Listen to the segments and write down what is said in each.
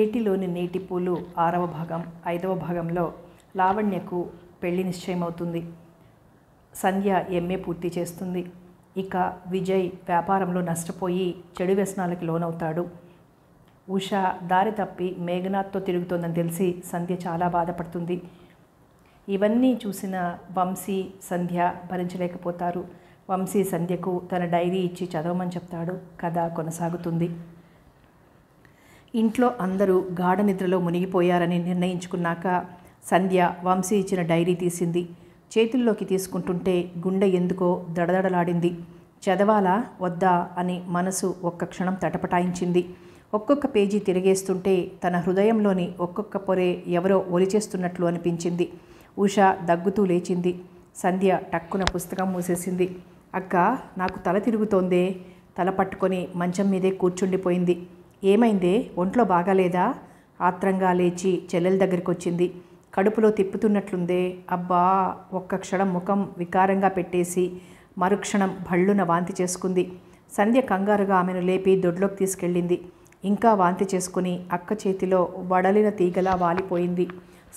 ఏటిలోని నీటి పూలు ఆరవ భాగం ఐదవ భాగంలో లావణ్యకు పెళ్లి నిశ్చయమవుతుంది సంధ్య ఎంఏ పూర్తి చేస్తుంది ఇక విజయ్ వ్యాపారంలో నష్టపోయి చెడు వ్యసనాలకి లోనవుతాడు ఉష దారి తప్పి మేఘనాథ్తో తిరుగుతోందని తెలిసి సంధ్య చాలా బాధపడుతుంది ఇవన్నీ చూసిన వంశీ సంధ్య భరించలేకపోతారు వంశీ సంధ్యకు తన డైరీ ఇచ్చి చదవమని చెప్తాడు కథ కొనసాగుతుంది ఇంట్లో అందరూ గాఢ నిద్రలో మునిగిపోయారని నిర్ణయించుకున్నాక సంధ్య వంశీ ఇచ్చిన డైరీ తీసింది చేతుల్లోకి తీసుకుంటుంటే గుండె ఎందుకో దడదడలాడింది చదవాలా వద్దా అని మనసు ఒక్క క్షణం తటపటాయించింది ఒక్కొక్క పేజీ తిరిగేస్తుంటే తన హృదయంలోని ఒక్కొక్క పొరే ఎవరో ఒలిచేస్తున్నట్లు అనిపించింది ఉష దగ్గుతూ లేచింది సంధ్య టక్కున పుస్తకం మూసేసింది అక్క నాకు తల తిరుగుతోందే తల పట్టుకొని మంచం మీదే కూర్చుండిపోయింది ఏమైందే ఒంట్లో బాగాలేదా ఆత్రంగా లేచి చెల్లెల దగ్గరికి వచ్చింది కడుపులో తిప్పుతున్నట్లుందే అబ్బా ఒక్క క్షణం ముఖం వికారంగా పెట్టేసి మరుక్షణం భళ్ళున వాంతి చేసుకుంది సంధ్య కంగారుగా ఆమెను లేపి దొడ్లోకి తీసుకెళ్ళింది ఇంకా వాంతి చేసుకుని అక్క చేతిలో వడలిన తీగలా వాలిపోయింది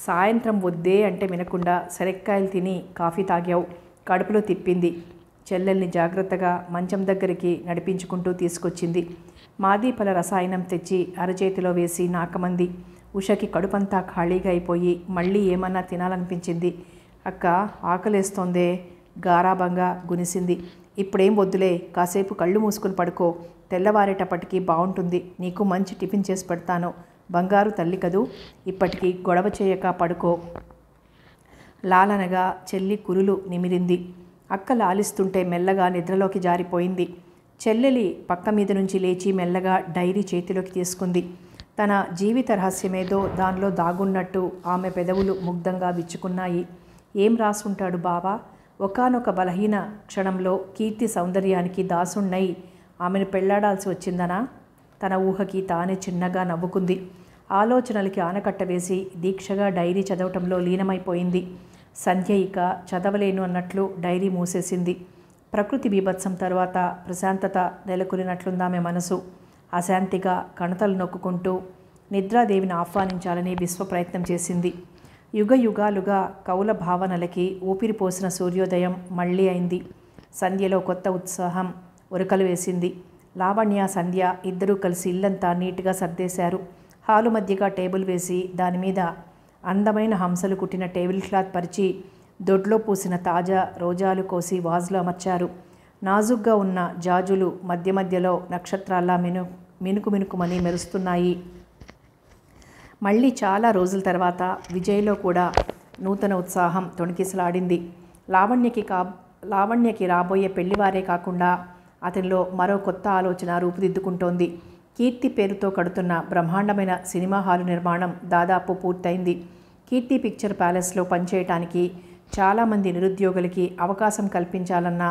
సాయంత్రం వద్దే అంటే వినకుండా సరెక్కాయలు తిని కాఫీ తాగావు కడుపులో తిప్పింది చెల్లెల్ని జాగ్రత్తగా మంచం దగ్గరికి నడిపించుకుంటూ తీసుకొచ్చింది మాదీపల రసాయనం తెచ్చి అరచేతిలో వేసి నాకమంది ఉషకి కడుపంతా ఖాళీగా అయిపోయి మళ్ళీ ఏమన్నా తినాలనిపించింది అక్క ఆకలేస్తోందే గారాభంగా గునిసింది ఇప్పుడేం వద్దులే కాసేపు కళ్ళు మూసుకుని పడుకో తెల్లవారేటప్పటికీ బాగుంటుంది నీకు మంచి టిఫిన్ చేసి పెడతాను బంగారు తల్లి కదూ ఇప్పటికీ గొడవ చేయక పడుకో లాలనగా చెల్లి కురులు నిమిరింది అక్క లాలిస్తుంటే మెల్లగా నిద్రలోకి జారిపోయింది చెల్లెలి పక్క మీద నుంచి లేచి మెల్లగా డైరీ చేతిలోకి తీసుకుంది తన జీవిత రహస్యమేదో దానిలో దాగున్నట్టు ఆమె పెదవులు ముగ్ధంగా విచ్చుకున్నాయి ఏం రాసుంటాడు బావా ఒకనొక బలహీన క్షణంలో కీర్తి సౌందర్యానికి దాసున్నై ఆమెను పెళ్లాడాల్సి వచ్చిందనా తన ఊహకి తానే చిన్నగా నవ్వుకుంది ఆలోచనలకి ఆనకట్ట వేసి దీక్షగా డైరీ చదవటంలో లీనమైపోయింది సంధ్య ఇక చదవలేను అన్నట్లు డైరీ మూసేసింది ప్రకృతి బీభత్సం తర్వాత ప్రశాంతత నెలకొలినట్లుందామె మనసు అశాంతిగా కణతలు నొక్కుంటూ నిద్రాదేవిని ఆహ్వానించాలని విశ్వ ప్రయత్నం చేసింది యుగ యుగాలుగా కౌల భావనలకి ఊపిరిపోసిన సూర్యోదయం మళ్ళీ అయింది సంధ్యలో కొత్త ఉత్సాహం ఉరకలు వేసింది లావణ్య సంధ్య ఇద్దరూ కలిసి ఇల్లంతా నీట్గా సర్దేశారు హాలు మధ్యగా టేబుల్ వేసి దాని మీద అందమైన హంసలు కుట్టిన టేబుల్ క్లాత్ పరిచి దొడ్లో పూసిన తాజా రోజాలు కోసి వాజులో అమర్చారు నాజుగ్గా ఉన్న జాజులు మధ్య మధ్యలో నక్షత్రాల్లా మిను మినుకు మినుకుమని మెరుస్తున్నాయి మళ్ళీ చాలా రోజుల తర్వాత విజయ్లో కూడా నూతన ఉత్సాహం తొణికిసలాడింది లావణ్యకి కా లావణ్యకి రాబోయే పెళ్లివారే కాకుండా అతనిలో మరో కొత్త ఆలోచన రూపుదిద్దుకుంటోంది కీర్తి పేరుతో కడుతున్న బ్రహ్మాండమైన సినిమా హాలు నిర్మాణం దాదాపు పూర్తయింది కీర్తి పిక్చర్ ప్యాలెస్లో పనిచేయటానికి చాలామంది నిరుద్యోగులకి అవకాశం కల్పించాలన్న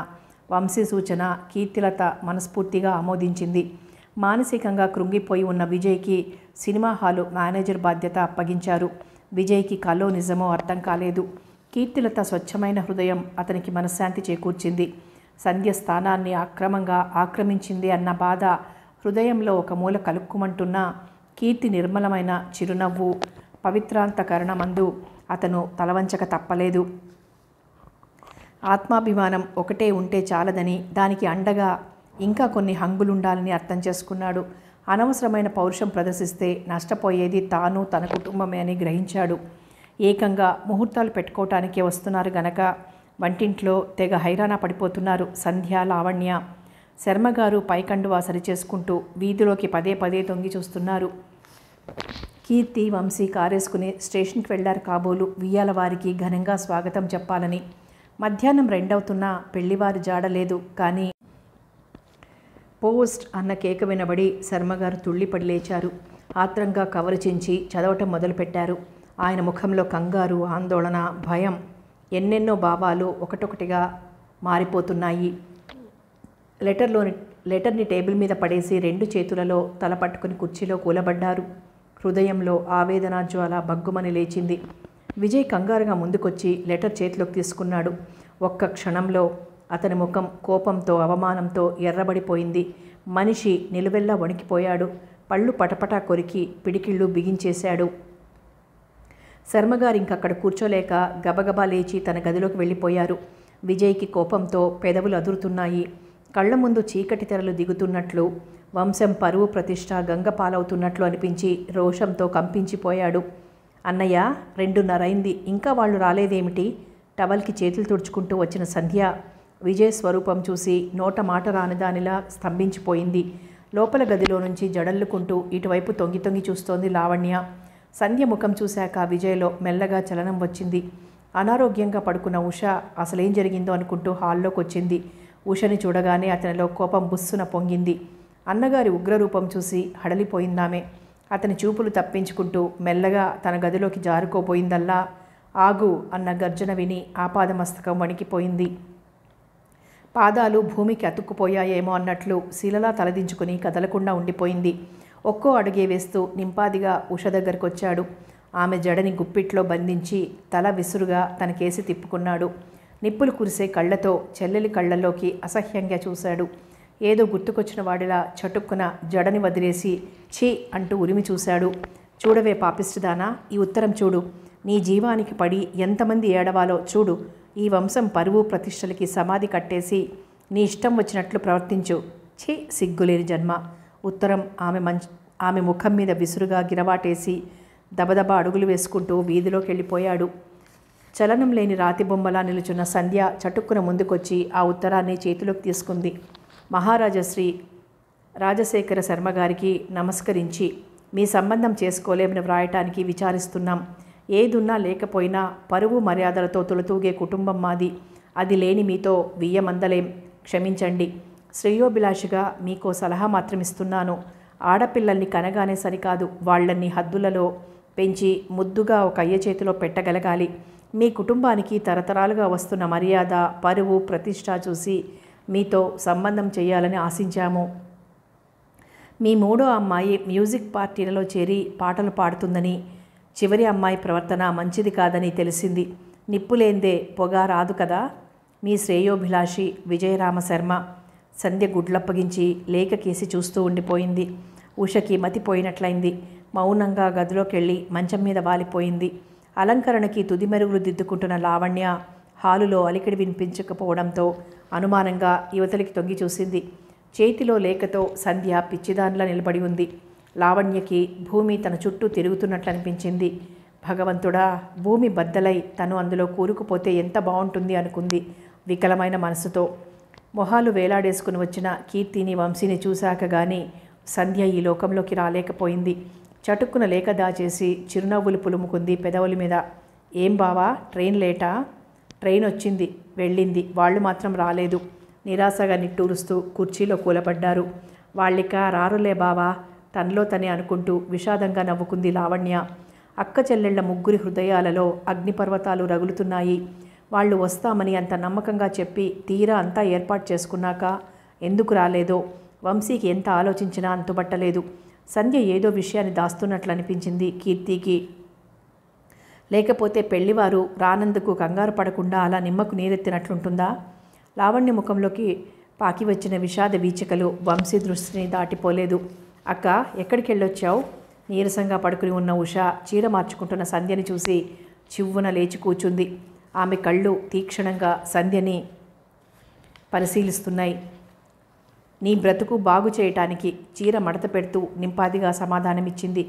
వంశీ సూచన కీర్తిలత మనస్ఫూర్తిగా ఆమోదించింది మానసికంగా కృంగిపోయి ఉన్న విజయ్కి సినిమా హాలు మేనేజర్ బాధ్యత అప్పగించారు విజయ్కి కలో నిజమో అర్థం కాలేదు కీర్తిలత స్వచ్ఛమైన హృదయం అతనికి మనశ్శాంతి చేకూర్చింది సంధ్య స్థానాన్ని అక్రమంగా ఆక్రమించింది అన్న బాధ హృదయంలో ఒక మూల కలుక్కుమంటున్న కీర్తి నిర్మలమైన చిరునవ్వు పవిత్రాంతకరణమందు అతను తలవంచక తప్పలేదు ఆత్మాభిమానం ఒకటే ఉంటే చాలదని దానికి అండగా ఇంకా కొన్ని హంగులుండాలని అర్థం చేసుకున్నాడు అనవసరమైన పౌరుషం ప్రదర్శిస్తే నష్టపోయేది తాను తన కుటుంబమే అని గ్రహించాడు ఏకంగా ముహూర్తాలు పెట్టుకోవటానికే వస్తున్నారు గనక వంటింట్లో తెగ హైరాణ పడిపోతున్నారు సంధ్య లావణ్య శర్మగారు పైకండువా సరిచేసుకుంటూ వీధిలోకి పదే పదే తొంగి చూస్తున్నారు కీర్తి వంశీ కారేసుకుని స్టేషన్కి వెళ్లారు కాబోలు వియ్యాల వారికి ఘనంగా స్వాగతం చెప్పాలని మధ్యాహ్నం రెండవుతున్నా పెళ్లివారు జాడలేదు కానీ పోస్ట్ అన్న కేక వినబడి శర్మగారు తుళ్ళిపడి లేచారు ఆత్రంగా కవరు చించి చదవటం మొదలుపెట్టారు ఆయన ముఖంలో కంగారు ఆందోళన భయం ఎన్నెన్నో భావాలు ఒకటొకటిగా మారిపోతున్నాయి లెటర్లోని లెటర్ని టేబుల్ మీద పడేసి రెండు చేతులలో తల పట్టుకుని కుర్చీలో కూలబడ్డారు హృదయంలో ఆవేదనా జ్వాల బగ్గుమని లేచింది విజయ్ కంగారుగా ముందుకొచ్చి లెటర్ చేతిలోకి తీసుకున్నాడు ఒక్క క్షణంలో అతని ముఖం కోపంతో అవమానంతో ఎర్రబడిపోయింది మనిషి నిలువెల్లా వణికిపోయాడు పళ్ళు పటపటా కొరికి పిడికిళ్ళు బిగించేశాడు శర్మగారు ఇంకక్కడ కూర్చోలేక గబగబా లేచి తన గదిలోకి వెళ్ళిపోయారు విజయ్కి కోపంతో పెదవులు అదురుతున్నాయి కళ్ల ముందు చీకటి తెరలు దిగుతున్నట్లు వంశం పరువు ప్రతిష్ట గంగ పాలవుతున్నట్లు అనిపించి రోషంతో కంపించిపోయాడు అన్నయ్య రెండున్నరైంది ఇంకా వాళ్ళు రాలేదేమిటి టవల్కి చేతులు తుడుచుకుంటూ వచ్చిన సంధ్య విజయ స్వరూపం చూసి నోట మాట రాని దానిలా స్తంభించిపోయింది లోపల గదిలో నుంచి జడల్లుకుంటూ ఇటువైపు తొంగి తొంగి చూస్తోంది లావణ్య సంధ్య ముఖం చూశాక విజయ్లో మెల్లగా చలనం వచ్చింది అనారోగ్యంగా పడుకున్న ఉష అసలేం జరిగిందో అనుకుంటూ హాల్లోకి వచ్చింది ఉషని చూడగానే అతనిలో కోపం బుస్సున పొంగింది అన్నగారి ఉగ్రరూపం చూసి హడలిపోయిందామే అతని చూపులు తప్పించుకుంటూ మెల్లగా తన గదిలోకి జారుకోబోయిందల్లా ఆగు అన్న గర్జన విని ఆపాదమస్తకం వణికిపోయింది పాదాలు భూమికి అతుక్కుపోయాయేమో అన్నట్లు శిలలా తలదించుకుని కదలకుండా ఉండిపోయింది ఒక్కో అడుగే వేస్తూ నింపాదిగా ఉష దగ్గరకొచ్చాడు ఆమె జడని గుప్పిట్లో బంధించి తల విసురుగా తన కేసి తిప్పుకున్నాడు నిప్పులు కురిసే కళ్ళతో చెల్లెలి కళ్ళల్లోకి అసహ్యంగా చూశాడు ఏదో గుర్తుకొచ్చిన వాడిలా చటుక్కున జడని వదిలేసి ఛీ అంటూ ఉరిమి చూశాడు చూడవే పాపిస్తుదానా ఈ ఉత్తరం చూడు నీ జీవానికి పడి ఎంతమంది ఏడవాలో చూడు ఈ వంశం పరువు ప్రతిష్టలకి సమాధి కట్టేసి నీ ఇష్టం వచ్చినట్లు ప్రవర్తించు ఛీ సిగ్గులేని జన్మ ఉత్తరం ఆమె మంచ్ ఆమె ముఖం మీద విసురుగా గిరవాటేసి దబదబా అడుగులు వేసుకుంటూ వీధిలోకి వెళ్ళిపోయాడు చలనం లేని రాతి బొమ్మలా నిలుచున్న సంధ్య చటుక్కున ముందుకొచ్చి ఆ ఉత్తరాన్ని చేతిలోకి తీసుకుంది మహారాజశ్రీ రాజశేఖర శర్మ గారికి నమస్కరించి మీ సంబంధం చేసుకోలేమని వ్రాయటానికి విచారిస్తున్నాం ఏదున్నా లేకపోయినా పరువు మర్యాదలతో తులతూగే కుటుంబం మాది అది లేని మీతో వియ్యమందలేం క్షమించండి శ్రేయోభిలాషిగా మీకో సలహా మాత్రం ఇస్తున్నాను ఆడపిల్లల్ని కనగానే సరికాదు వాళ్ళని హద్దులలో పెంచి ముద్దుగా ఒక అయ్య చేతిలో పెట్టగలగాలి మీ కుటుంబానికి తరతరాలుగా వస్తున్న మర్యాద పరువు ప్రతిష్ట చూసి మీతో సంబంధం చేయాలని ఆశించాము మీ మూడో అమ్మాయి మ్యూజిక్ పార్టీలలో చేరి పాటలు పాడుతుందని చివరి అమ్మాయి ప్రవర్తన మంచిది కాదని తెలిసింది నిప్పులేందే పొగ రాదు కదా మీ శ్రేయోభిలాషి విజయరామశర్మ సంధ్య గుడ్లప్పగించి లేఖ కేసి చూస్తూ ఉండిపోయింది ఉషకి మతిపోయినట్లయింది మౌనంగా గదిలోకెళ్ళి మంచం మీద వాలిపోయింది అలంకరణకి తుది మెరుగులు దిద్దుకుంటున్న లావణ్య హాలులో అలికిడి వినిపించకపోవడంతో అనుమానంగా యువతలకి తొంగి చూసింది చేతిలో లేఖతో సంధ్య పిచ్చిదానిలా నిలబడి ఉంది లావణ్యకి భూమి తన చుట్టూ తిరుగుతున్నట్లు అనిపించింది భగవంతుడా భూమి బద్దలై తను అందులో కూరుకుపోతే ఎంత బాగుంటుంది అనుకుంది వికలమైన మనసుతో మొహాలు వేలాడేసుకుని వచ్చిన కీర్తిని వంశీని చూశాక గాని సంధ్య ఈ లోకంలోకి రాలేకపోయింది చటుక్కున లేఖ దాచేసి చిరునవ్వులు పులుముకుంది పెదవుల మీద ఏం బావా ట్రైన్ లేటా ట్రైన్ వచ్చింది వెళ్ళింది వాళ్ళు మాత్రం రాలేదు నిరాశగా నిట్టూరుస్తూ కుర్చీలో కూలబడ్డారు వాళ్ళిక రారులే బావా తనలో తనే అనుకుంటూ విషాదంగా నవ్వుకుంది లావణ్య అక్క చెల్లెళ్ల ముగ్గురి హృదయాలలో అగ్నిపర్వతాలు రగులుతున్నాయి వాళ్ళు వస్తామని అంత నమ్మకంగా చెప్పి తీరా అంతా ఏర్పాటు చేసుకున్నాక ఎందుకు రాలేదో వంశీకి ఎంత ఆలోచించినా అంతుబట్టలేదు సంధ్య ఏదో విషయాన్ని దాస్తున్నట్లు అనిపించింది కీర్తికి లేకపోతే పెళ్లివారు రానందుకు కంగారు పడకుండా అలా నిమ్మకు నీరెత్తినట్లుంటుందా లావణ్య ముఖంలోకి పాకి వచ్చిన విషాద వీచికలు వంశీ దృష్టిని దాటిపోలేదు అక్క ఎక్కడికి వెళ్ళొచ్చావు నీరసంగా పడుకుని ఉన్న ఉష చీర మార్చుకుంటున్న సంధ్యని చూసి చివ్వున లేచి కూచుంది ఆమె కళ్ళు తీక్షణంగా సంధ్యని పరిశీలిస్తున్నాయి నీ బ్రతుకు బాగు చేయటానికి చీర మడత పెడుతూ నింపాదిగా సమాధానమిచ్చింది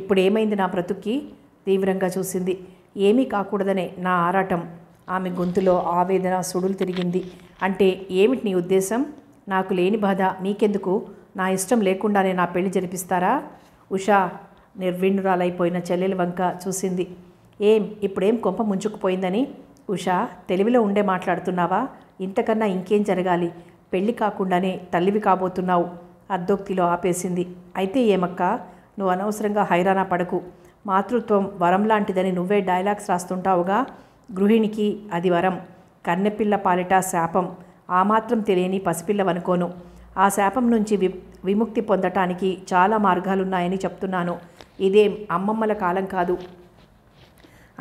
ఇప్పుడేమైంది నా బ్రతుక్కి తీవ్రంగా చూసింది ఏమీ కాకూడదనే నా ఆరాటం ఆమె గొంతులో ఆవేదన సుడులు తిరిగింది అంటే ఏమిటి నీ ఉద్దేశం నాకు లేని బాధ నీకెందుకు నా ఇష్టం లేకుండానే నా పెళ్లి జరిపిస్తారా ఉషా నిర్విణురాలైపోయిన చెల్లెల వంక చూసింది ఏం ఇప్పుడేం కొంప ముంచుకుపోయిందని ఉషా తెలివిలో ఉండే మాట్లాడుతున్నావా ఇంతకన్నా ఇంకేం జరగాలి పెళ్లి కాకుండానే తల్లివి కాబోతున్నావు అర్ధోక్తిలో ఆపేసింది అయితే ఏమక్క నువ్వు అనవసరంగా హైరాణ పడకు మాతృత్వం వరం లాంటిదని నువ్వే డైలాగ్స్ రాస్తుంటావుగా గృహిణికి అది వరం కన్నెపిల్ల పాలిట శాపం ఆ మాత్రం తెలియని పసిపిల్లవనుకోను ఆ శాపం నుంచి వి విముక్తి పొందటానికి చాలా మార్గాలున్నాయని చెప్తున్నాను ఇదేం అమ్మమ్మల కాలం కాదు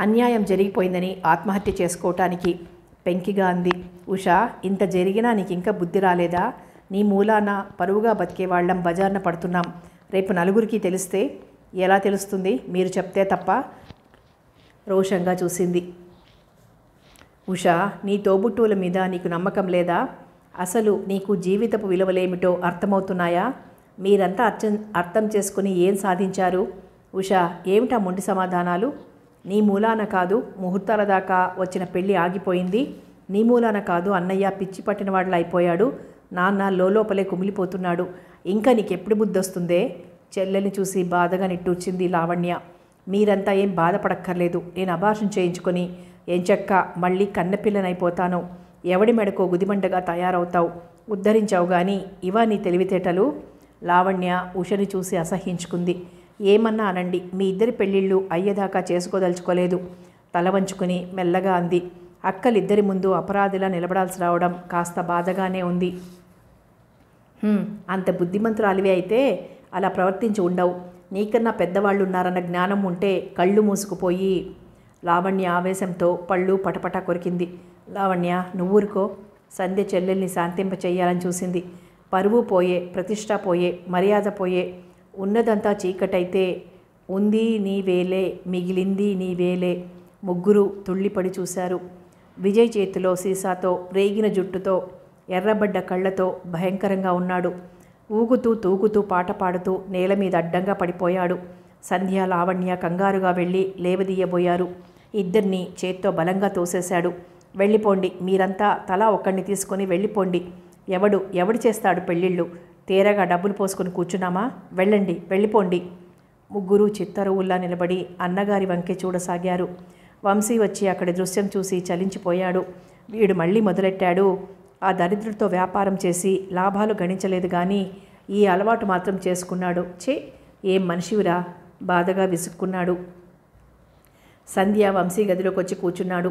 అన్యాయం జరిగిపోయిందని ఆత్మహత్య చేసుకోవటానికి పెంకిగా అంది ఉషా ఇంత జరిగినా నీకు ఇంకా బుద్ధి రాలేదా నీ మూలాన పరువుగా బతికే వాళ్ళం బజార్న పడుతున్నాం రేపు నలుగురికి తెలిస్తే ఎలా తెలుస్తుంది మీరు చెప్తే తప్ప రోషంగా చూసింది ఉషా నీ తోబుట్టువుల మీద నీకు నమ్మకం లేదా అసలు నీకు జీవితపు విలువలేమిటో అర్థమవుతున్నాయా మీరంతా అర్చం అర్థం చేసుకుని ఏం సాధించారు ఉషా ఏమిటా మొండి సమాధానాలు నీ మూలాన కాదు ముహూర్తాల దాకా వచ్చిన పెళ్ళి ఆగిపోయింది నీ మూలాన కాదు అన్నయ్య పిచ్చి పట్టిన అయిపోయాడు నాన్న లోపలే కుమిలిపోతున్నాడు ఇంకా నీకెప్పుడు బుద్ధి వస్తుందే చెల్లెని చూసి బాధగా నిట్టూర్చింది లావణ్య మీరంతా ఏం బాధపడక్కర్లేదు నేను అభాషణ చేయించుకొని ఎంచక్క మళ్ళీ కన్నపిల్లనైపోతాను ఎవడి మెడకో గుదిమండగా తయారవుతావు ఉద్ధరించావు కానీ ఇవా నీ తెలివితేటలు లావణ్య ఉషని చూసి అసహించుకుంది ఏమన్నా అనండి మీ ఇద్దరి పెళ్ళిళ్ళు అయ్యేదాకా చేసుకోదలుచుకోలేదు తల వంచుకుని మెల్లగా అంది అక్కలిద్దరి ముందు అపరాధిలా నిలబడాల్సి రావడం కాస్త బాధగానే ఉంది అంత బుద్ధిమంతురాలివి అయితే అలా ప్రవర్తించి ఉండవు నీకన్నా పెద్దవాళ్ళు ఉన్నారన్న జ్ఞానం ఉంటే కళ్ళు మూసుకుపోయి లావణ్య ఆవేశంతో పళ్ళు పటపటా కొరికింది లావణ్య నువ్వురుకో సంధ్య చెల్లెల్ని శాంతింప చేయాలని చూసింది పరువు పోయే ప్రతిష్ట పోయే మర్యాద పోయే ఉన్నదంతా చీకటైతే ఉంది నీ వేలే మిగిలింది నీ వేలే ముగ్గురు తుళ్ళిపడి చూశారు విజయ్ చేతిలో సీసాతో రేగిన జుట్టుతో ఎర్రబడ్డ కళ్ళతో భయంకరంగా ఉన్నాడు ఊగుతూ తూగుతూ పాట పాడుతూ నేల మీద అడ్డంగా పడిపోయాడు సంధ్య లావణ్య కంగారుగా వెళ్ళి లేవదీయబోయారు ఇద్దరినీ చేత్తో బలంగా తోసేశాడు వెళ్ళిపోండి మీరంతా తలా ఒక్కడిని తీసుకొని వెళ్ళిపోండి ఎవడు ఎవడు చేస్తాడు పెళ్ళిళ్ళు తేరగా డబ్బులు పోసుకుని కూర్చున్నామా వెళ్ళండి వెళ్ళిపోండి ముగ్గురు చిత్తరువుల్లా నిలబడి అన్నగారి వంకె చూడసాగారు వంశీ వచ్చి అక్కడి దృశ్యం చూసి చలించిపోయాడు వీడు మళ్ళీ మొదలెట్టాడు ఆ దరిద్రుడితో వ్యాపారం చేసి లాభాలు గణించలేదు కానీ ఈ అలవాటు మాత్రం చేసుకున్నాడు చే ఏం మనిషివిరా బాధగా విసుక్కున్నాడు సంధ్య వంశీ గదిలోకి వచ్చి కూర్చున్నాడు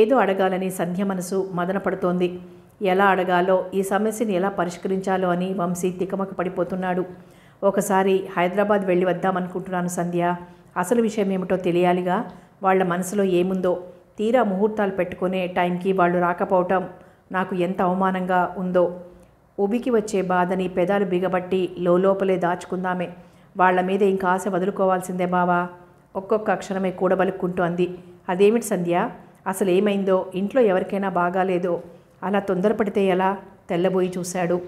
ఏదో అడగాలని సంధ్య మనసు మదనపడుతోంది ఎలా అడగాలో ఈ సమస్యని ఎలా పరిష్కరించాలో అని వంశీ తికమక పడిపోతున్నాడు ఒకసారి హైదరాబాద్ వెళ్ళి వద్దామనుకుంటున్నాను సంధ్య అసలు విషయం ఏమిటో తెలియాలిగా వాళ్ళ మనసులో ఏముందో తీరా ముహూర్తాలు పెట్టుకునే టైంకి వాళ్ళు రాకపోవటం నాకు ఎంత అవమానంగా ఉందో ఉబికి వచ్చే బాధని పెదాలు బిగబట్టి లోపలే దాచుకుందామే వాళ్ల మీద ఇంకా ఆశ వదులుకోవాల్సిందే బావా ఒక్కొక్క అక్షరమే కూడబలుక్కుంటూ అంది అదేమిటి సంధ్య అసలు ఏమైందో ఇంట్లో ఎవరికైనా బాగాలేదో అలా తొందరపడితే ఎలా తెల్లబోయి చూశాడు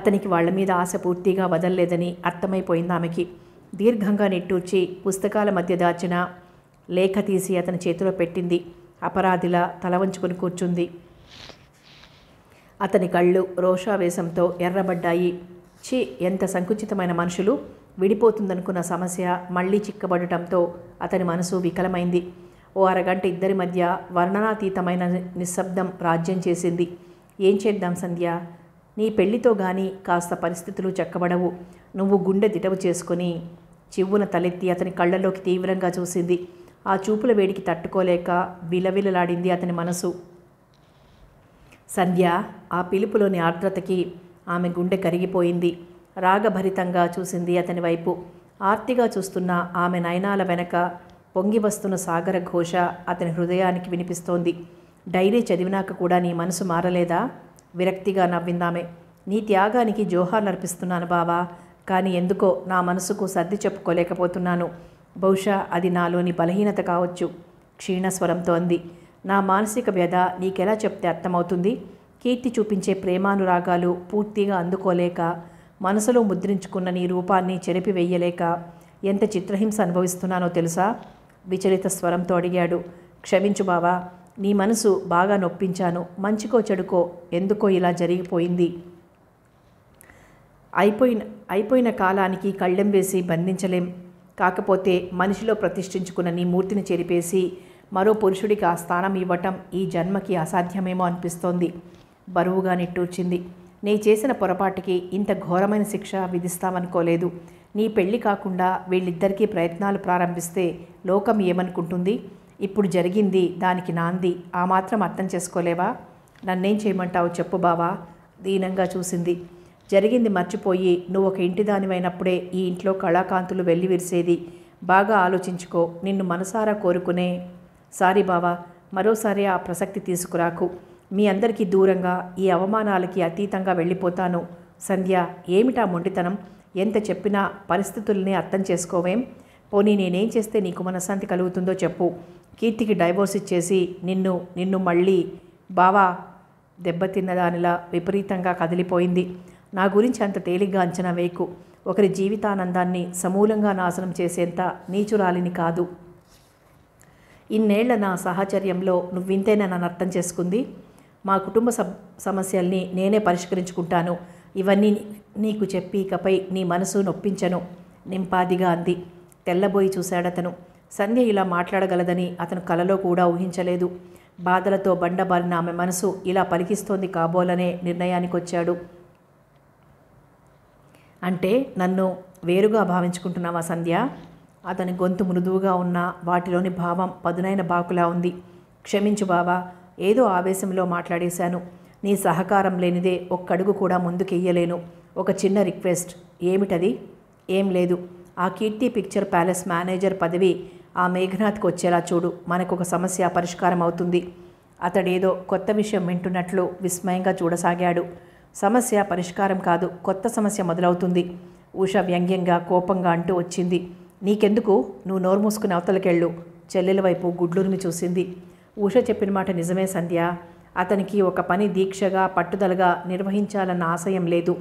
అతనికి వాళ్ల మీద ఆశ పూర్తిగా వదల్లేదని అర్థమైపోయింది ఆమెకి దీర్ఘంగా నిట్టూర్చి పుస్తకాల మధ్య దాచిన లేఖ తీసి అతని చేతిలో పెట్టింది అపరాధిలా తల వంచుకొని కూర్చుంది అతని కళ్ళు రోషావేశంతో ఎర్రబడ్డాయి చి ఎంత సంకుచితమైన మనుషులు విడిపోతుందనుకున్న సమస్య మళ్లీ చిక్కబడటంతో అతని మనసు వికలమైంది ఓ అరగంట ఇద్దరి మధ్య వర్ణనాతీతమైన నిశ్శబ్దం రాజ్యం చేసింది ఏం చేద్దాం సంధ్య నీ పెళ్లితో గాని కాస్త పరిస్థితులు చక్కబడవు నువ్వు గుండె దిటవు చేసుకుని చివ్వున తలెత్తి అతని కళ్ళలోకి తీవ్రంగా చూసింది ఆ చూపుల వేడికి తట్టుకోలేక విలవిలలాడింది అతని మనసు సంధ్య ఆ పిలుపులోని ఆర్ద్రతకి ఆమె గుండె కరిగిపోయింది రాగభరితంగా చూసింది అతని వైపు ఆర్తిగా చూస్తున్న ఆమె నయనాల వెనక పొంగి వస్తున్న సాగర ఘోష అతని హృదయానికి వినిపిస్తోంది డైరీ చదివినాక కూడా నీ మనసు మారలేదా విరక్తిగా నవ్విందామె నీ త్యాగానికి జోహార్ నర్పిస్తున్నాను బావా కానీ ఎందుకో నా మనసుకు సర్ది చెప్పుకోలేకపోతున్నాను బహుశా అది నాలోని బలహీనత కావచ్చు క్షీణస్వరంతో అంది నా మానసిక వ్యధ నీకెలా చెప్తే అర్థమవుతుంది కీర్తి చూపించే ప్రేమానురాగాలు పూర్తిగా అందుకోలేక మనసులో ముద్రించుకున్న నీ రూపాన్ని చెరిపివేయలేక ఎంత చిత్రహింస అనుభవిస్తున్నానో తెలుసా విచలిత స్వరంతో అడిగాడు క్షమించు బావా నీ మనసు బాగా నొప్పించాను మంచికో చెడుకో ఎందుకో ఇలా జరిగిపోయింది అయిపోయిన అయిపోయిన కాలానికి కళ్ళెం వేసి బంధించలేం కాకపోతే మనిషిలో ప్రతిష్ఠించుకున్న నీ మూర్తిని చెరిపేసి మరో పురుషుడికి ఆ స్థానం ఇవ్వటం ఈ జన్మకి అసాధ్యమేమో అనిపిస్తోంది బరువుగా నిట్టూర్చింది నీ చేసిన పొరపాటుకి ఇంత ఘోరమైన శిక్ష విధిస్తామనుకోలేదు నీ పెళ్లి కాకుండా వీళ్ళిద్దరికీ ప్రయత్నాలు ప్రారంభిస్తే లోకం ఏమనుకుంటుంది ఇప్పుడు జరిగింది దానికి నాంది ఆ మాత్రం అర్థం చేసుకోలేవా నన్నేం చేయమంటావు చెప్పు బావా దీనంగా చూసింది జరిగింది మర్చిపోయి నువ్వు ఒక ఇంటి దానివైనప్పుడే ఈ ఇంట్లో కళాకాంతులు వెళ్ళి విరిసేది బాగా ఆలోచించుకో నిన్ను మనసారా కోరుకునే సారీ బావా మరోసారి ఆ ప్రసక్తి తీసుకురాకు మీ అందరికీ దూరంగా ఈ అవమానాలకి అతీతంగా వెళ్ళిపోతాను సంధ్య ఏమిటా మొండితనం ఎంత చెప్పినా పరిస్థితుల్ని అర్థం చేసుకోవేం పోనీ నేనేం చేస్తే నీకు మనశ్శాంతి కలుగుతుందో చెప్పు కీర్తికి డైవోర్స్ ఇచ్చేసి నిన్ను నిన్ను మళ్ళీ బావా దెబ్బతిన్నదానిలా విపరీతంగా కదిలిపోయింది నా గురించి అంత తేలిగ్గా అంచనా వేయకు ఒకరి జీవితానందాన్ని సమూలంగా నాశనం చేసేంత నీచురాలిని కాదు ఇన్నేళ్ల నా సాహచర్యంలో నువ్వింతేనా నన్ను అర్థం చేసుకుంది మా కుటుంబ సమస్యల్ని నేనే పరిష్కరించుకుంటాను ఇవన్నీ నీకు చెప్పి ఇకపై నీ మనసు నొప్పించను నింపాదిగా అంది తెల్లబోయి చూశాడతను సంధ్య ఇలా మాట్లాడగలదని అతను కలలో కూడా ఊహించలేదు బాధలతో బండబారిన ఆమె మనసు ఇలా పలికిస్తోంది కాబోలనే నిర్ణయానికి వచ్చాడు అంటే నన్ను వేరుగా భావించుకుంటున్నావా సంధ్య అతని గొంతు మృదువుగా ఉన్న వాటిలోని భావం పదునైన బాకులా ఉంది క్షమించు బావా ఏదో ఆవేశంలో మాట్లాడేశాను నీ సహకారం లేనిదే ఒక్కడుగు కూడా ముందుకెయ్యలేను ఒక చిన్న రిక్వెస్ట్ ఏమిటది ఏం లేదు ఆ కీర్తి పిక్చర్ ప్యాలెస్ మేనేజర్ పదవి ఆ మేఘనాథ్కి వచ్చేలా చూడు మనకు ఒక సమస్య పరిష్కారం అవుతుంది అతడేదో కొత్త విషయం వింటున్నట్లు విస్మయంగా చూడసాగాడు సమస్య పరిష్కారం కాదు కొత్త సమస్య మొదలవుతుంది ఉష వ్యంగ్యంగా కోపంగా అంటూ వచ్చింది నీకెందుకు నువ్వు నోరు మూసుకుని అవతలకెళ్ళు చెల్లెల వైపు గుడ్లూరిని చూసింది ఉష చెప్పిన మాట నిజమే సంధ్య అతనికి ఒక పని దీక్షగా పట్టుదలగా నిర్వహించాలన్న ఆశయం లేదు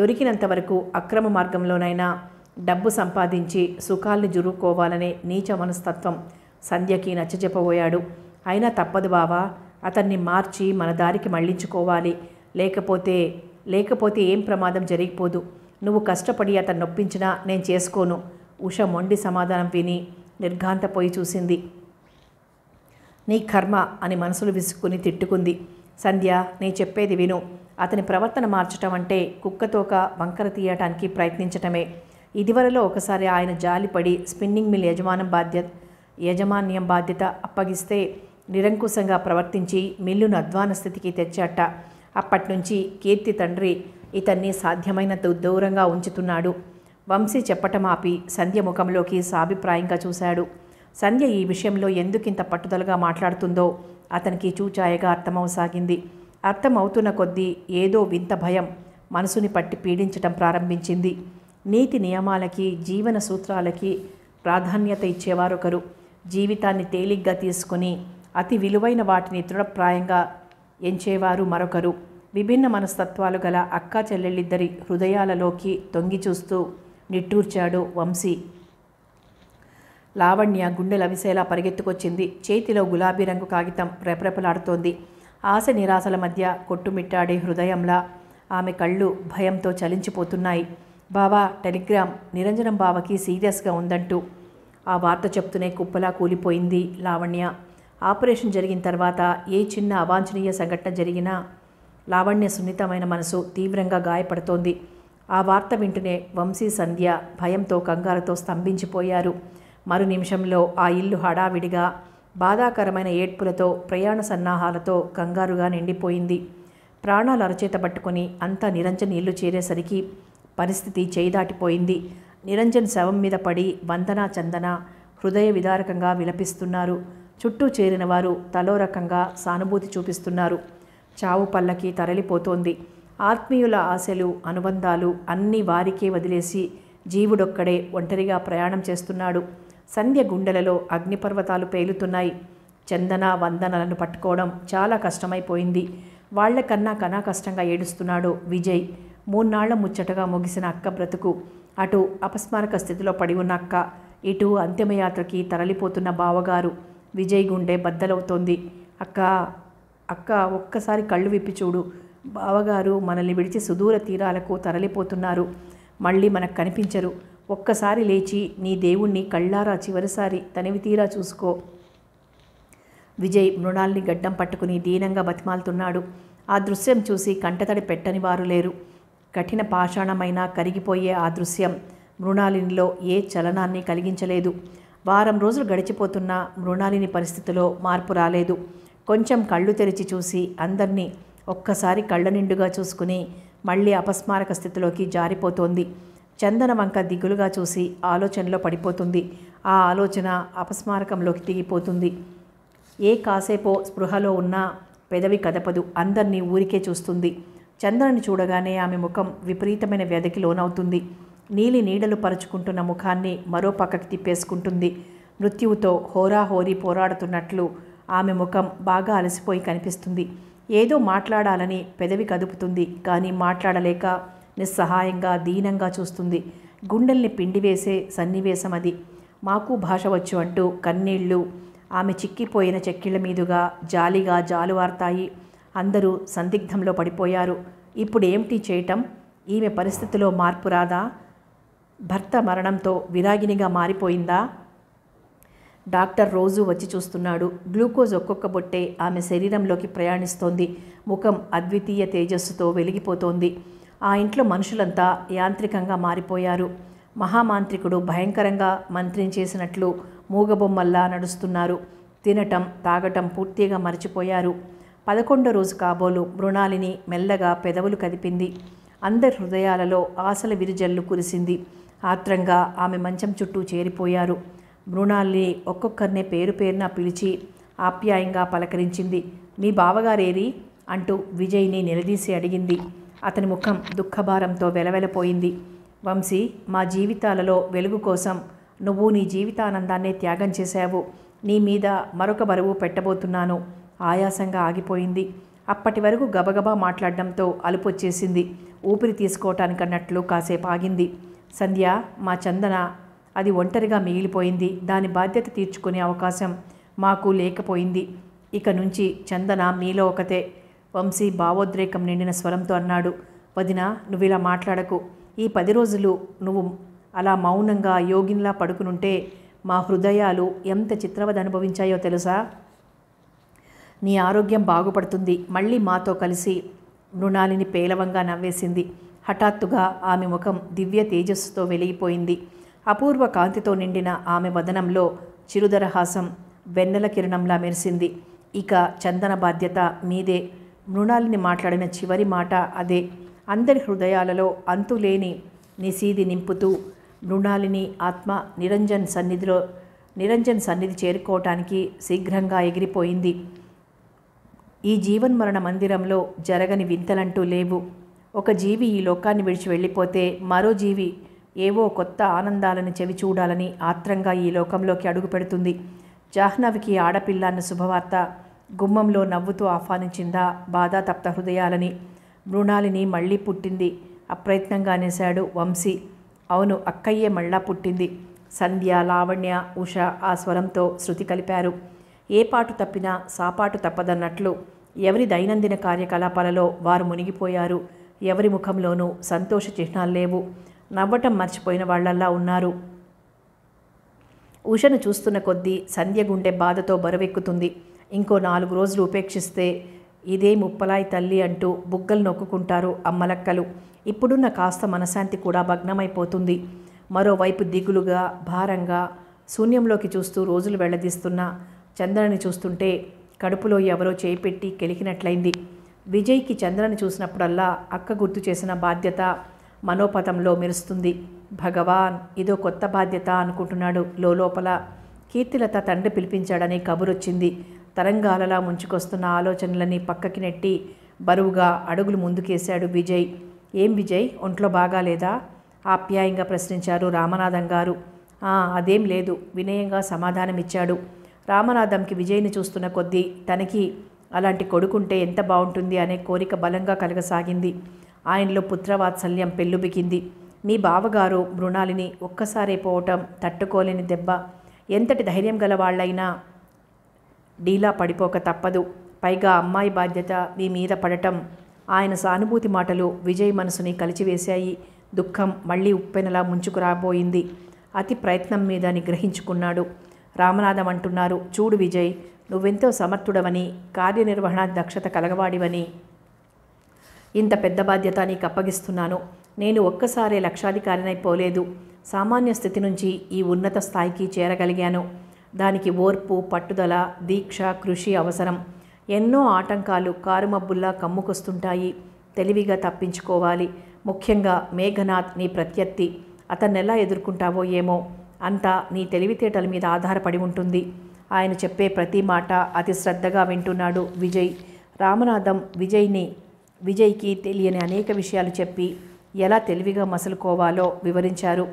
దొరికినంతవరకు అక్రమ మార్గంలోనైనా డబ్బు సంపాదించి సుఖాల్ని జురుక్కోవాలనే నీచ మనస్తత్వం సంధ్యకి నచ్చజెప్పబోయాడు అయినా తప్పదు బావా అతన్ని మార్చి మన దారికి మళ్లించుకోవాలి లేకపోతే లేకపోతే ఏం ప్రమాదం జరిగిపోదు నువ్వు కష్టపడి అతను నొప్పించినా నేను చేసుకోను ఉష మొండి సమాధానం విని నిర్ఘాంతపోయి చూసింది నీ కర్మ అని మనసులు విసుక్కుని తిట్టుకుంది సంధ్య నీ చెప్పేది విను అతని ప్రవర్తన మార్చటం అంటే కుక్కతోక వంకర తీయటానికి ప్రయత్నించటమే ఇదివరలో ఒకసారి ఆయన జాలిపడి స్పిన్నింగ్ మిల్ యజమానం బాధ్యత యజమాన్యం బాధ్యత అప్పగిస్తే నిరంకుశంగా ప్రవర్తించి మిల్లును అధ్వాన స్థితికి తెచ్చాట అప్పటి నుంచి కీర్తి తండ్రి ఇతన్ని సాధ్యమైనంత దూరంగా ఉంచుతున్నాడు వంశీ చెప్పటమాపి సంధ్య ముఖంలోకి సాభిప్రాయంగా చూశాడు సంధ్య ఈ విషయంలో ఎందుకింత పట్టుదలగా మాట్లాడుతుందో అతనికి చూచాయగా అర్థమవసాగింది అర్థమవుతున్న కొద్దీ ఏదో వింత భయం మనసుని పట్టి పీడించటం ప్రారంభించింది నీతి నియమాలకి జీవన సూత్రాలకి ప్రాధాన్యత ఇచ్చేవారొకరు జీవితాన్ని తేలిగ్గా తీసుకుని అతి విలువైన వాటిని దృఢప్రాయంగా ఎంచేవారు మరొకరు విభిన్న మనస్తత్వాలు గల అక్క చెల్లెళ్ళిద్దరి హృదయాలలోకి తొంగిచూస్తూ నిట్టూర్చాడు వంశీ లావణ్య గుండె లవిసేలా పరిగెత్తుకొచ్చింది చేతిలో గులాబీ రంగు కాగితం రెపరెపలాడుతోంది ఆశ నిరాశల మధ్య కొట్టుమిట్టాడే హృదయంలా ఆమె కళ్ళు భయంతో చలించిపోతున్నాయి బావా టెలిగ్రామ్ నిరంజనం బావకి సీరియస్గా ఉందంటూ ఆ వార్త చెప్తూనే కుప్పలా కూలిపోయింది లావణ్య ఆపరేషన్ జరిగిన తర్వాత ఏ చిన్న అవాంఛనీయ సంఘటన జరిగినా లావణ్య సున్నితమైన మనసు తీవ్రంగా గాయపడుతోంది ఆ వార్త వింటూనే వంశీ సంధ్య భయంతో కంగారుతో స్తంభించిపోయారు మరు నిమిషంలో ఆ ఇల్లు హడావిడిగా బాధాకరమైన ఏడ్పులతో ప్రయాణ సన్నాహాలతో కంగారుగా నిండిపోయింది ప్రాణాలు అరచేత పట్టుకుని అంతా నిరంజన్ ఇల్లు చేరేసరికి పరిస్థితి చేయిదాటిపోయింది నిరంజన్ శవం మీద పడి వందన చందన హృదయ విదారకంగా విలపిస్తున్నారు చుట్టూ చేరిన వారు తలో రకంగా సానుభూతి చూపిస్తున్నారు చావు పల్లకి తరలిపోతోంది ఆత్మీయుల ఆశలు అనుబంధాలు అన్నీ వారికే వదిలేసి జీవుడొక్కడే ఒంటరిగా ప్రయాణం చేస్తున్నాడు సంధ్య గుండెలలో అగ్నిపర్వతాలు పేలుతున్నాయి చందన వందనలను పట్టుకోవడం చాలా కష్టమైపోయింది వాళ్లకన్నా కనా కష్టంగా ఏడుస్తున్నాడు విజయ్ మూన్నాళ్ల ముచ్చటగా ముగిసిన అక్క బ్రతుకు అటు అపస్మారక స్థితిలో పడి ఉన్న అక్క ఇటు అంతిమయాత్రకి తరలిపోతున్న బావగారు విజయ్ గుండె బద్దలవుతోంది అక్క అక్క ఒక్కసారి కళ్ళు విప్పి చూడు బావగారు మనల్ని విడిచి సుదూర తీరాలకు తరలిపోతున్నారు మళ్ళీ మనకు కనిపించరు ఒక్కసారి లేచి నీ దేవుణ్ణి కళ్ళారా చివరిసారి తనివి తీరా చూసుకో విజయ్ మృణాల్ని గడ్డం పట్టుకుని దీనంగా బతిమాలుతున్నాడు ఆ దృశ్యం చూసి కంటతడి పెట్టని వారు లేరు కఠిన పాషాణమైనా కరిగిపోయే ఆ దృశ్యం మృణాలినిలో ఏ చలనాన్ని కలిగించలేదు వారం రోజులు గడిచిపోతున్నా మృణాలిని పరిస్థితిలో మార్పు రాలేదు కొంచెం కళ్ళు తెరిచి చూసి అందరినీ ఒక్కసారి కళ్ళ నిండుగా చూసుకుని మళ్ళీ అపస్మారక స్థితిలోకి జారిపోతోంది చందన వంక దిగులుగా చూసి ఆలోచనలో పడిపోతుంది ఆ ఆలోచన అపస్మారకంలోకి దిగిపోతుంది ఏ కాసేపో స్పృహలో ఉన్న పెదవి కదపదు అందరినీ ఊరికే చూస్తుంది చందనని చూడగానే ఆమె ముఖం విపరీతమైన వ్యధకి లోనవుతుంది నీలి నీడలు పరుచుకుంటున్న ముఖాన్ని మరో పక్కకి తిప్పేసుకుంటుంది మృత్యువుతో హోరాహోరీ పోరాడుతున్నట్లు ఆమె ముఖం బాగా అలసిపోయి కనిపిస్తుంది ఏదో మాట్లాడాలని పెదవి కదుపుతుంది కానీ మాట్లాడలేక నిస్సహాయంగా దీనంగా చూస్తుంది గుండెల్ని పిండివేసే సన్నివేశం అది మాకు భాష వచ్చు అంటూ కన్నీళ్లు ఆమె చిక్కిపోయిన చెక్కిళ్ల మీదుగా జాలిగా జాలువార్తాయి అందరూ సందిగ్ధంలో పడిపోయారు ఇప్పుడు ఏమిటి చేయటం ఈమె పరిస్థితిలో మార్పు రాదా భర్త మరణంతో విరాగినిగా మారిపోయిందా డాక్టర్ రోజు వచ్చి చూస్తున్నాడు గ్లూకోజ్ ఒక్కొక్క బొట్టే ఆమె శరీరంలోకి ప్రయాణిస్తోంది ముఖం అద్వితీయ తేజస్సుతో వెలిగిపోతోంది ఆ ఇంట్లో మనుషులంతా యాంత్రికంగా మారిపోయారు మహామాంత్రికుడు భయంకరంగా మంత్రించేసినట్లు మూగబొమ్మల్లా నడుస్తున్నారు తినటం తాగటం పూర్తిగా మర్చిపోయారు పదకొండో రోజు కాబోలు మృణాలిని మెల్లగా పెదవులు కదిపింది అందరి హృదయాలలో ఆశల విరిజల్లు కురిసింది ఆత్రంగా ఆమె మంచం చుట్టూ చేరిపోయారు మృణాల్ని ఒక్కొక్కరినే పేరు పేరున పిలిచి ఆప్యాయంగా పలకరించింది మీ బావగారేరి అంటూ విజయ్ని నిలదీసి అడిగింది అతని ముఖం దుఃఖభారంతో వెలవెలపోయింది వంశీ మా జీవితాలలో వెలుగు కోసం నువ్వు నీ జీవితానందాన్నే త్యాగం చేశావు నీ మీద మరొక బరువు పెట్టబోతున్నాను ఆయాసంగా ఆగిపోయింది అప్పటి వరకు గబగబా మాట్లాడడంతో అలుపొచ్చేసింది ఊపిరి తీసుకోవటానికన్నట్లు కాసేపు ఆగింది సంధ్య మా చందన అది ఒంటరిగా మిగిలిపోయింది దాని బాధ్యత తీర్చుకునే అవకాశం మాకు లేకపోయింది ఇక నుంచి చందన మీలో ఒకతే వంశీ భావోద్రేకం నిండిన స్వరంతో అన్నాడు వదిన ఇలా మాట్లాడకు ఈ పది రోజులు నువ్వు అలా మౌనంగా యోగిన్లా పడుకునుంటే మా హృదయాలు ఎంత చిత్రవద అనుభవించాయో తెలుసా నీ ఆరోగ్యం బాగుపడుతుంది మళ్ళీ మాతో కలిసి మృణాలిని పేలవంగా నవ్వేసింది హఠాత్తుగా ఆమె ముఖం దివ్య తేజస్సుతో వెలిగిపోయింది అపూర్వ కాంతితో నిండిన ఆమె వదనంలో చిరుదరహాసం వెన్నెల కిరణంలా మెరిసింది ఇక చందన బాధ్యత మీదే మృణాలిని మాట్లాడిన చివరి మాట అదే అందరి హృదయాలలో అంతులేని నిసీది నింపుతూ మృణాలిని ఆత్మ నిరంజన్ సన్నిధిలో నిరంజన్ సన్నిధి చేరుకోవటానికి శీఘ్రంగా ఎగిరిపోయింది ఈ జీవన్మరణ మందిరంలో జరగని వింతలంటూ లేవు ఒక జీవి ఈ లోకాన్ని విడిచి వెళ్ళిపోతే మరో జీవి ఏవో కొత్త ఆనందాలను చెవి చూడాలని ఆత్రంగా ఈ లోకంలోకి అడుగు పెడుతుంది జాహ్నవికి ఆడపిల్ల అన్న శుభవార్త గుమ్మంలో నవ్వుతూ ఆహ్వానించిందా బాధా తప్త హృదయాలని మృణాలిని మళ్ళీ పుట్టింది అప్రయత్నంగా అనేశాడు వంశీ అవును అక్కయ్యే మళ్ళా పుట్టింది సంధ్య లావణ్య ఉష ఆ స్వరంతో శృతి కలిపారు ఏ పాటు తప్పినా సాపాటు తప్పదన్నట్లు ఎవరి దైనందిన కార్యకలాపాలలో వారు మునిగిపోయారు ఎవరి ముఖంలోనూ సంతోష చిహ్నాలు లేవు నవ్వటం మర్చిపోయిన వాళ్ళల్లా ఉన్నారు ఉషను చూస్తున్న కొద్దీ సంధ్య గుండె బాధతో బరువెక్కుతుంది ఇంకో నాలుగు రోజులు ఉపేక్షిస్తే ఇదే ముప్పలాయి తల్లి అంటూ బుగ్గలు నొక్కుకుంటారు అమ్మలక్కలు ఇప్పుడున్న కాస్త మనశాంతి కూడా భగ్నమైపోతుంది మరోవైపు దిగులుగా భారంగా శూన్యంలోకి చూస్తూ రోజులు వెళ్లదీస్తున్న చంద్రని చూస్తుంటే కడుపులో ఎవరో చేపెట్టి కెలికినట్లయింది విజయ్కి చంద్రని చూసినప్పుడల్లా అక్క గుర్తు చేసిన బాధ్యత మనోపథంలో మెరుస్తుంది భగవాన్ ఇదో కొత్త బాధ్యత అనుకుంటున్నాడు లోపల కీర్తిలత తండ్రి పిలిపించాడని కబురొచ్చింది తరంగాలలా ముంచుకొస్తున్న ఆలోచనలని పక్కకి నెట్టి బరువుగా అడుగులు ముందుకేశాడు విజయ్ ఏం విజయ్ ఒంట్లో బాగాలేదా ఆప్యాయంగా ప్రశ్నించారు రామనాథం గారు అదేం లేదు వినయంగా సమాధానమిచ్చాడు రామనాథంకి విజయ్ని చూస్తున్న కొద్దీ తనకి అలాంటి కొడుకుంటే ఎంత బాగుంటుంది అనే కోరిక బలంగా కలగసాగింది ఆయనలో పుత్రవాత్సల్యం పెళ్ళుబికింది మీ బావగారు మృణాలిని ఒక్కసారే పోవటం తట్టుకోలేని దెబ్బ ఎంతటి ధైర్యం వాళ్ళైనా డీలా పడిపోక తప్పదు పైగా అమ్మాయి బాధ్యత మీ మీద పడటం ఆయన సానుభూతి మాటలు విజయ్ మనసుని కలిచివేశాయి దుఃఖం మళ్ళీ ఉప్పెనలా ముంచుకురాబోయింది అతి ప్రయత్నం మీద నిగ్రహించుకున్నాడు రామనాథం అంటున్నారు చూడు విజయ్ నువ్వెంతో సమర్థుడవని కార్యనిర్వహణ దక్షత కలగవాడివని ఇంత పెద్ద బాధ్యత నీకు అప్పగిస్తున్నాను నేను ఒక్కసారే లక్షాధికారినైపోలేదు సామాన్య స్థితి నుంచి ఈ ఉన్నత స్థాయికి చేరగలిగాను దానికి ఓర్పు పట్టుదల దీక్ష కృషి అవసరం ఎన్నో ఆటంకాలు కారుమబ్బుల్లా కమ్ముకొస్తుంటాయి తెలివిగా తప్పించుకోవాలి ముఖ్యంగా మేఘనాథ్ నీ ప్రత్యర్థి అతన్నెలా ఎదుర్కొంటావో ఏమో అంతా నీ తెలివితేటల మీద ఆధారపడి ఉంటుంది ఆయన చెప్పే ప్రతి మాట అతి శ్రద్ధగా వింటున్నాడు విజయ్ రామనాథం విజయ్ని విజయ్కి తెలియని అనేక విషయాలు చెప్పి ఎలా తెలివిగా మసులుకోవాలో వివరించారు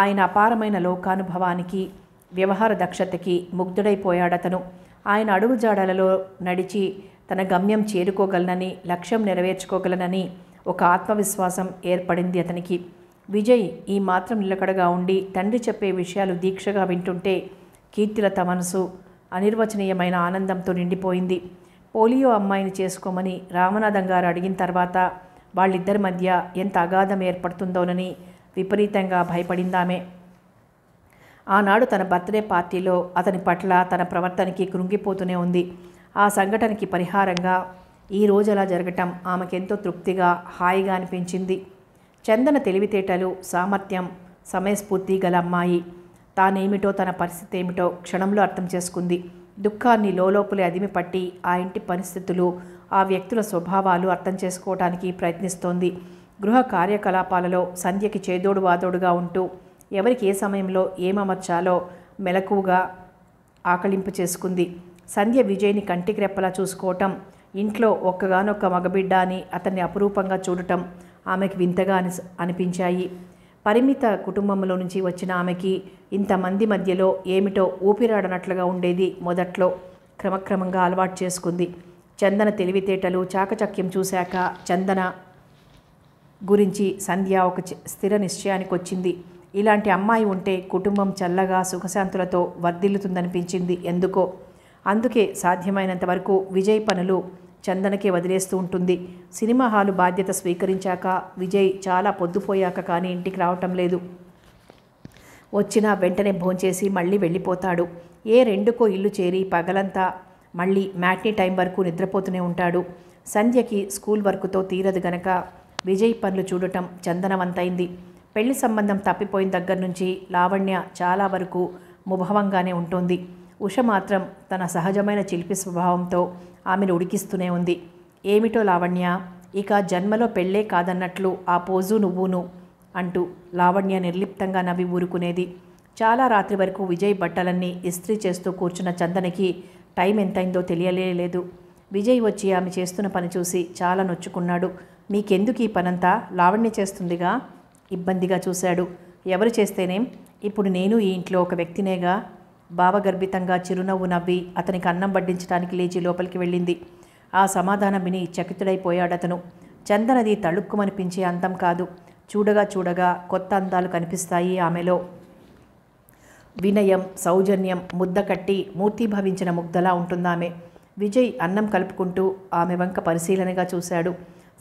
ఆయన అపారమైన లోకానుభవానికి వ్యవహార దక్షతకి ముగ్ధుడైపోయాడతను ఆయన అడుగుజాడలలో నడిచి తన గమ్యం చేరుకోగలనని లక్ష్యం నెరవేర్చుకోగలనని ఒక ఆత్మవిశ్వాసం ఏర్పడింది అతనికి విజయ్ ఈ మాత్రం నిలకడగా ఉండి తండ్రి చెప్పే విషయాలు దీక్షగా వింటుంటే కీర్తిలత మనసు అనిర్వచనీయమైన ఆనందంతో నిండిపోయింది పోలియో అమ్మాయిని చేసుకోమని రామనాథం గారు అడిగిన తర్వాత వాళ్ళిద్దరి మధ్య ఎంత అగాధం ఏర్పడుతుందోనని విపరీతంగా భయపడిందామే ఆనాడు తన బర్త్డే పార్టీలో అతని పట్ల తన ప్రవర్తనకి కృంగిపోతూనే ఉంది ఆ సంఘటనకి పరిహారంగా ఈ రోజు అలా జరగటం ఆమెకెంతో తృప్తిగా హాయిగా అనిపించింది చందన తెలివితేటలు సామర్థ్యం సమయస్ఫూర్తి గల అమ్మాయి తానేమిటో తన పరిస్థితి ఏమిటో క్షణంలో అర్థం చేసుకుంది దుఃఖాన్ని లోపలే అదిమి పట్టి ఆ ఇంటి పరిస్థితులు ఆ వ్యక్తుల స్వభావాలు అర్థం చేసుకోవటానికి ప్రయత్నిస్తోంది గృహ కార్యకలాపాలలో సంధ్యకి చేదోడు వాదోడుగా ఉంటూ ఎవరికి ఏ సమయంలో ఏమర్చాలో మెలకువగా ఆకలింపు చేసుకుంది సంధ్య విజయ్ని కంటికి రెప్పలా చూసుకోవటం ఇంట్లో ఒక్కగానొక్క మగబిడ్డ అని అతన్ని అపురూపంగా చూడటం ఆమెకి వింతగా అని అనిపించాయి పరిమిత కుటుంబంలో నుంచి వచ్చిన ఆమెకి ఇంతమంది మధ్యలో ఏమిటో ఊపిరాడనట్లుగా ఉండేది మొదట్లో క్రమక్రమంగా అలవాటు చేసుకుంది చందన తెలివితేటలు చాకచక్యం చూశాక చందన గురించి సంధ్య ఒక స్థిర నిశ్చయానికి వచ్చింది ఇలాంటి అమ్మాయి ఉంటే కుటుంబం చల్లగా సుఖశాంతులతో వర్ధిల్లుతుందనిపించింది ఎందుకో అందుకే సాధ్యమైనంత వరకు విజయ్ పనులు చందనకే వదిలేస్తూ ఉంటుంది సినిమా హాలు బాధ్యత స్వీకరించాక విజయ్ చాలా పొద్దుపోయాక కానీ ఇంటికి రావటం లేదు వచ్చినా వెంటనే భోంచేసి మళ్ళీ వెళ్ళిపోతాడు ఏ రెండుకో ఇల్లు చేరి పగలంతా మళ్ళీ మ్యాట్నీ టైం వరకు నిద్రపోతూనే ఉంటాడు సంధ్యకి స్కూల్ వర్క్తో తీరదు గనక విజయ్ పనులు చూడటం చందనవంతైంది పెళ్లి సంబంధం తప్పిపోయిన దగ్గర నుంచి లావణ్య చాలా వరకు ముభవంగానే ఉంటుంది ఉష మాత్రం తన సహజమైన చిల్పి స్వభావంతో ఆమెను ఉడికిస్తూనే ఉంది ఏమిటో లావణ్య ఇక జన్మలో పెళ్ళే కాదన్నట్లు ఆ పోజు నువ్వును అంటూ లావణ్య నిర్లిప్తంగా నవ్వి ఊరుకునేది చాలా రాత్రి వరకు విజయ్ బట్టలన్నీ ఇస్త్రీ చేస్తూ కూర్చున్న చందనకి టైం ఎంతైందో తెలియలేదు విజయ్ వచ్చి ఆమె చేస్తున్న పని చూసి చాలా నొచ్చుకున్నాడు మీకెందుకు ఈ పనంతా లావణ్య చేస్తుందిగా ఇబ్బందిగా చూశాడు ఎవరు చేస్తేనేం ఇప్పుడు నేను ఈ ఇంట్లో ఒక వ్యక్తినేగా భావగర్భితంగా చిరునవ్వు నవ్వి అతనికి అన్నం వడ్డించడానికి లేచి లోపలికి వెళ్ళింది ఆ సమాధానం విని చకితుడైపోయాడతను చందనది తళుక్కుమనిపించే అందం కాదు చూడగా చూడగా కొత్త అందాలు కనిపిస్తాయి ఆమెలో వినయం సౌజన్యం ముద్ద కట్టి మూర్తిభవించిన ముగ్ధలా ఉంటుందామె విజయ్ అన్నం కలుపుకుంటూ ఆమె వంక పరిశీలనగా చూశాడు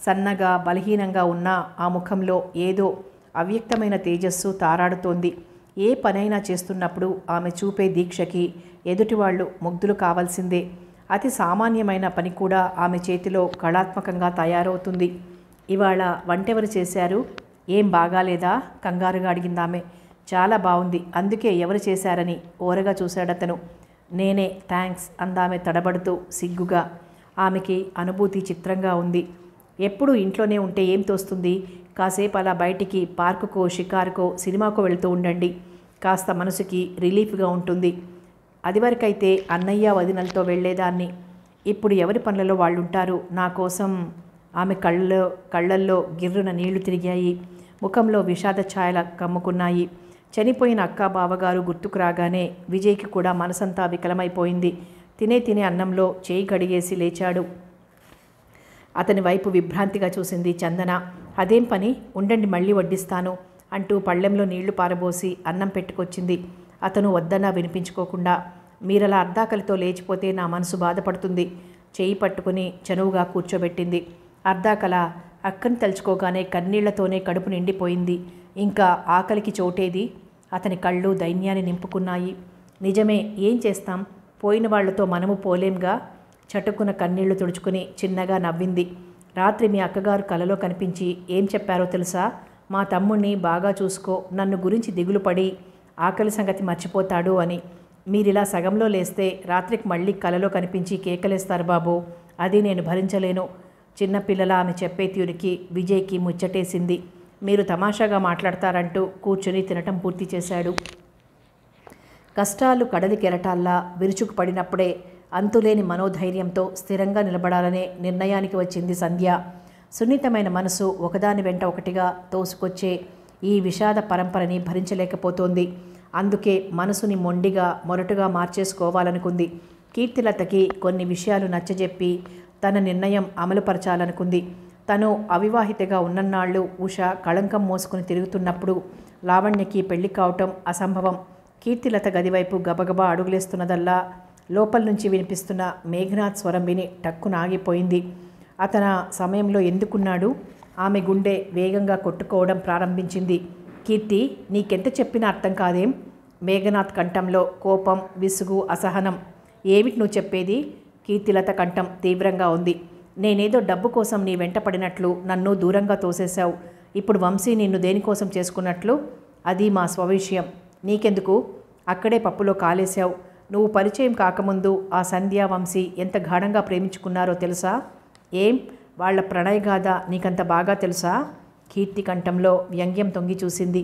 సన్నగా బలహీనంగా ఉన్న ఆ ముఖంలో ఏదో అవ్యక్తమైన తేజస్సు తారాడుతోంది ఏ పనైనా చేస్తున్నప్పుడు ఆమె చూపే దీక్షకి ఎదుటివాళ్ళు ముగ్ధులు కావాల్సిందే అతి సామాన్యమైన పని కూడా ఆమె చేతిలో కళాత్మకంగా తయారవుతుంది ఇవాళ వంటెవరు చేశారు ఏం బాగాలేదా కంగారుగా అడిగిందామె చాలా బాగుంది అందుకే ఎవరు చేశారని ఓరగా చూశాడతను నేనే థ్యాంక్స్ అందామె తడబడుతూ సిగ్గుగా ఆమెకి అనుభూతి చిత్రంగా ఉంది ఎప్పుడు ఇంట్లోనే ఉంటే ఏం తోస్తుంది కాసేపు అలా బయటికి పార్కుకో షికారుకో సినిమాకో వెళుతూ ఉండండి కాస్త మనసుకి రిలీఫ్గా ఉంటుంది అదివరకైతే అన్నయ్య వదినలతో వెళ్ళేదాన్ని ఇప్పుడు ఎవరి పనులలో వాళ్ళు ఉంటారు నా కోసం ఆమె కళ్ళలో కళ్ళల్లో గిర్రున నీళ్లు తిరిగాయి ముఖంలో విషాద ఛాయల కమ్ముకున్నాయి చనిపోయిన అక్క బావగారు గుర్తుకు రాగానే విజయ్కి కూడా మనసంతా వికలమైపోయింది తినే తినే అన్నంలో చేయి కడిగేసి లేచాడు అతని వైపు విభ్రాంతిగా చూసింది చందన అదేం పని ఉండండి మళ్ళీ వడ్డిస్తాను అంటూ పళ్ళెంలో నీళ్లు పారబోసి అన్నం పెట్టుకొచ్చింది అతను వద్దన్నా వినిపించుకోకుండా మీరలా అర్ధాకలితో లేచిపోతే నా మనసు బాధపడుతుంది చేయి పట్టుకుని చనువుగా కూర్చోబెట్టింది అర్ధాకల అక్కను తలుచుకోగానే కన్నీళ్లతోనే కడుపు నిండిపోయింది ఇంకా ఆకలికి చోటేది అతని కళ్ళు దైన్యాన్ని నింపుకున్నాయి నిజమే ఏం చేస్తాం పోయిన వాళ్లతో మనము పోలేంగా చటుకున కన్నీళ్లు తుడుచుకుని చిన్నగా నవ్వింది రాత్రి మీ అక్కగారు కలలో కనిపించి ఏం చెప్పారో తెలుసా మా తమ్ముణ్ణి బాగా చూసుకో నన్ను గురించి దిగులు పడి ఆకలి సంగతి మర్చిపోతాడు అని మీరిలా సగంలో లేస్తే రాత్రికి మళ్ళీ కలలో కనిపించి కేకలేస్తారు బాబు అది నేను భరించలేను చిన్నపిల్లల ఆమె చెప్పే తీరుకి విజయ్కి ముచ్చటేసింది మీరు తమాషాగా మాట్లాడతారంటూ కూర్చొని తినటం పూర్తి చేశాడు కష్టాలు కడలి కెరటాల్లా పడినప్పుడే అంతులేని మనోధైర్యంతో స్థిరంగా నిలబడాలనే నిర్ణయానికి వచ్చింది సంధ్య సున్నితమైన మనసు ఒకదాని వెంట ఒకటిగా తోసుకొచ్చే ఈ విషాద పరంపరని భరించలేకపోతోంది అందుకే మనసుని మొండిగా మొరటుగా మార్చేసుకోవాలనుకుంది కీర్తిలతకి కొన్ని విషయాలు నచ్చజెప్పి తన నిర్ణయం అమలుపరచాలనుకుంది తను అవివాహితగా ఉన్నన్నాళ్ళు ఉష కళంకం మోసుకుని తిరుగుతున్నప్పుడు లావణ్యకి పెళ్లి కావటం అసంభవం కీర్తిలత గదివైపు గబగబా అడుగులేస్తున్నదల్లా లోపల నుంచి వినిపిస్తున్న మేఘనాథ్ స్వరం విని టక్కున ఆగిపోయింది అతన సమయంలో ఎందుకున్నాడు ఆమె గుండె వేగంగా కొట్టుకోవడం ప్రారంభించింది కీర్తి నీకెంత చెప్పినా అర్థం కాదేం మేఘనాథ్ కంఠంలో కోపం విసుగు అసహనం ఏమిటి నువ్వు చెప్పేది కీర్తిలత కంఠం తీవ్రంగా ఉంది నేనేదో డబ్బు కోసం నీ వెంట పడినట్లు నన్ను దూరంగా తోసేశావు ఇప్పుడు వంశీ నిన్ను దేనికోసం చేసుకున్నట్లు అది మా స్వవిషయం నీకెందుకు అక్కడే పప్పులో కాలేశావు నువ్వు పరిచయం కాకముందు ఆ సంధ్యావంశీ ఎంత గాఢంగా ప్రేమించుకున్నారో తెలుసా ఏం వాళ్ల ప్రణయగాథ నీకంత బాగా తెలుసా కీర్తి కంఠంలో వ్యంగ్యం తొంగి చూసింది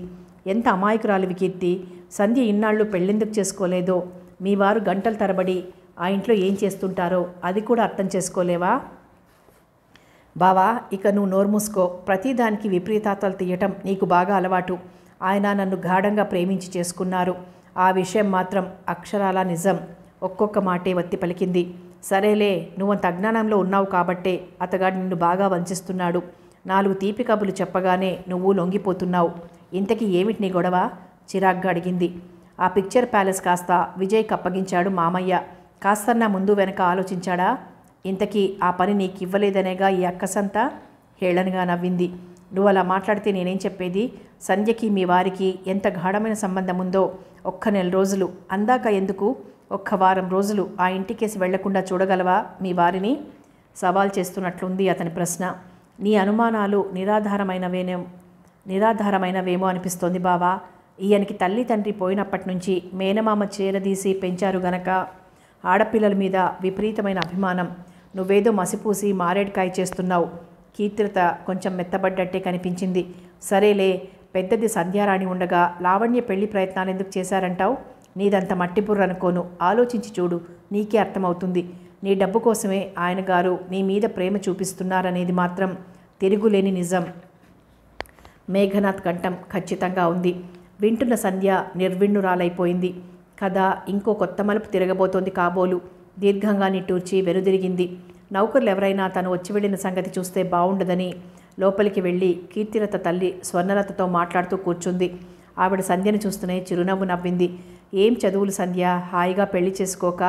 ఎంత అమాయకురాలివి కీర్తి సంధ్య ఇన్నాళ్ళు పెళ్ళెందుకు చేసుకోలేదో మీ వారు గంటలు తరబడి ఆ ఇంట్లో ఏం చేస్తుంటారో అది కూడా అర్థం చేసుకోలేవా బావా ఇక నువ్వు నోరు ప్రతిదానికి విపరీతాతలు తీయటం నీకు బాగా అలవాటు ఆయన నన్ను గాఢంగా ప్రేమించి చేసుకున్నారు ఆ విషయం మాత్రం అక్షరాల నిజం ఒక్కొక్క మాటే వత్తి పలికింది సరేలే నువ్వంత అజ్ఞానంలో ఉన్నావు కాబట్టే అతగాడు నిన్ను బాగా వంచిస్తున్నాడు నాలుగు తీపి కబులు చెప్పగానే నువ్వు లొంగిపోతున్నావు ఇంతకీ ఏమిటి నీ గొడవ చిరాగ్గా అడిగింది ఆ పిక్చర్ ప్యాలెస్ కాస్త విజయ్ కప్పగించాడు మామయ్య కాస్తన్నా ముందు వెనక ఆలోచించాడా ఇంతకీ ఆ పని నీకివ్వలేదనేగా ఈ అక్కసంతా హేళనగా నవ్వింది నువ్వు అలా మాట్లాడితే నేనేం చెప్పేది సంధ్యకి మీ వారికి ఎంత గాఢమైన సంబంధం ఉందో ఒక్క నెల రోజులు అందాక ఎందుకు ఒక్క వారం రోజులు ఆ ఇంటికేసి వెళ్లకుండా చూడగలవా మీ వారిని సవాల్ చేస్తున్నట్లుంది అతని ప్రశ్న నీ అనుమానాలు నిరాధారమైనవేనే నిరాధారమైనవేమో అనిపిస్తోంది బావా ఈయనకి తల్లి తండ్రి పోయినప్పటి నుంచి మేనమామ చేరదీసి పెంచారు గనక ఆడపిల్లల మీద విపరీతమైన అభిమానం నువ్వేదో మసిపూసి మారేడుకాయ చేస్తున్నావు కీర్తిత కొంచెం మెత్తబడ్డట్టే కనిపించింది సరేలే పెద్దది సంధ్యారాణి ఉండగా లావణ్య పెళ్లి ప్రయత్నాలు ఎందుకు చేశారంటావు నీదంత మట్టిబుర్ర అనుకోను ఆలోచించి చూడు నీకే అర్థమవుతుంది నీ డబ్బు కోసమే ఆయన గారు నీ మీద ప్రేమ చూపిస్తున్నారనేది మాత్రం తిరుగులేని నిజం మేఘనాథ్ కంఠం ఖచ్చితంగా ఉంది వింటున్న సంధ్య నిర్విణ్ణురాలైపోయింది కథ ఇంకో కొత్త మలుపు తిరగబోతోంది కాబోలు దీర్ఘంగా నిట్టూర్చి వెనుదిరిగింది నౌకర్లు ఎవరైనా తను వచ్చి వెళ్ళిన సంగతి చూస్తే బాగుండదని లోపలికి వెళ్ళి కీర్తిరత తల్లి స్వర్ణలతతో మాట్లాడుతూ కూర్చుంది ఆవిడ సంధ్యను చూస్తూనే చిరునవ్వు నవ్వింది ఏం చదువులు సంధ్య హాయిగా పెళ్లి చేసుకోక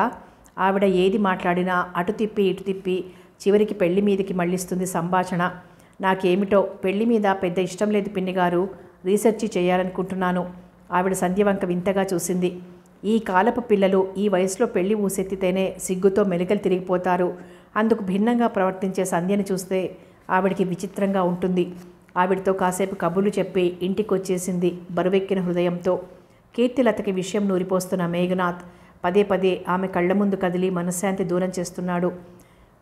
ఆవిడ ఏది మాట్లాడినా అటు తిప్పి ఇటు తిప్పి చివరికి పెళ్లి మీదకి మళ్ళిస్తుంది సంభాషణ నాకేమిటో పెళ్లి మీద పెద్ద ఇష్టం లేదు పిన్నిగారు రీసెర్చ్ చేయాలనుకుంటున్నాను ఆవిడ సంధ్య వంక వింతగా చూసింది ఈ కాలపు పిల్లలు ఈ వయసులో పెళ్లి ఊసెత్తితేనే సిగ్గుతో మెలికలు తిరిగిపోతారు అందుకు భిన్నంగా ప్రవర్తించే సంధ్యను చూస్తే ఆవిడికి విచిత్రంగా ఉంటుంది ఆవిడతో కాసేపు కబుర్లు చెప్పి ఇంటికొచ్చేసింది బరువెక్కిన హృదయంతో కీర్తిలతకి విషయం నూరిపోస్తున్న మేఘనాథ్ పదే పదే ఆమె కళ్ల ముందు కదిలి మనశ్శాంతి దూరం చేస్తున్నాడు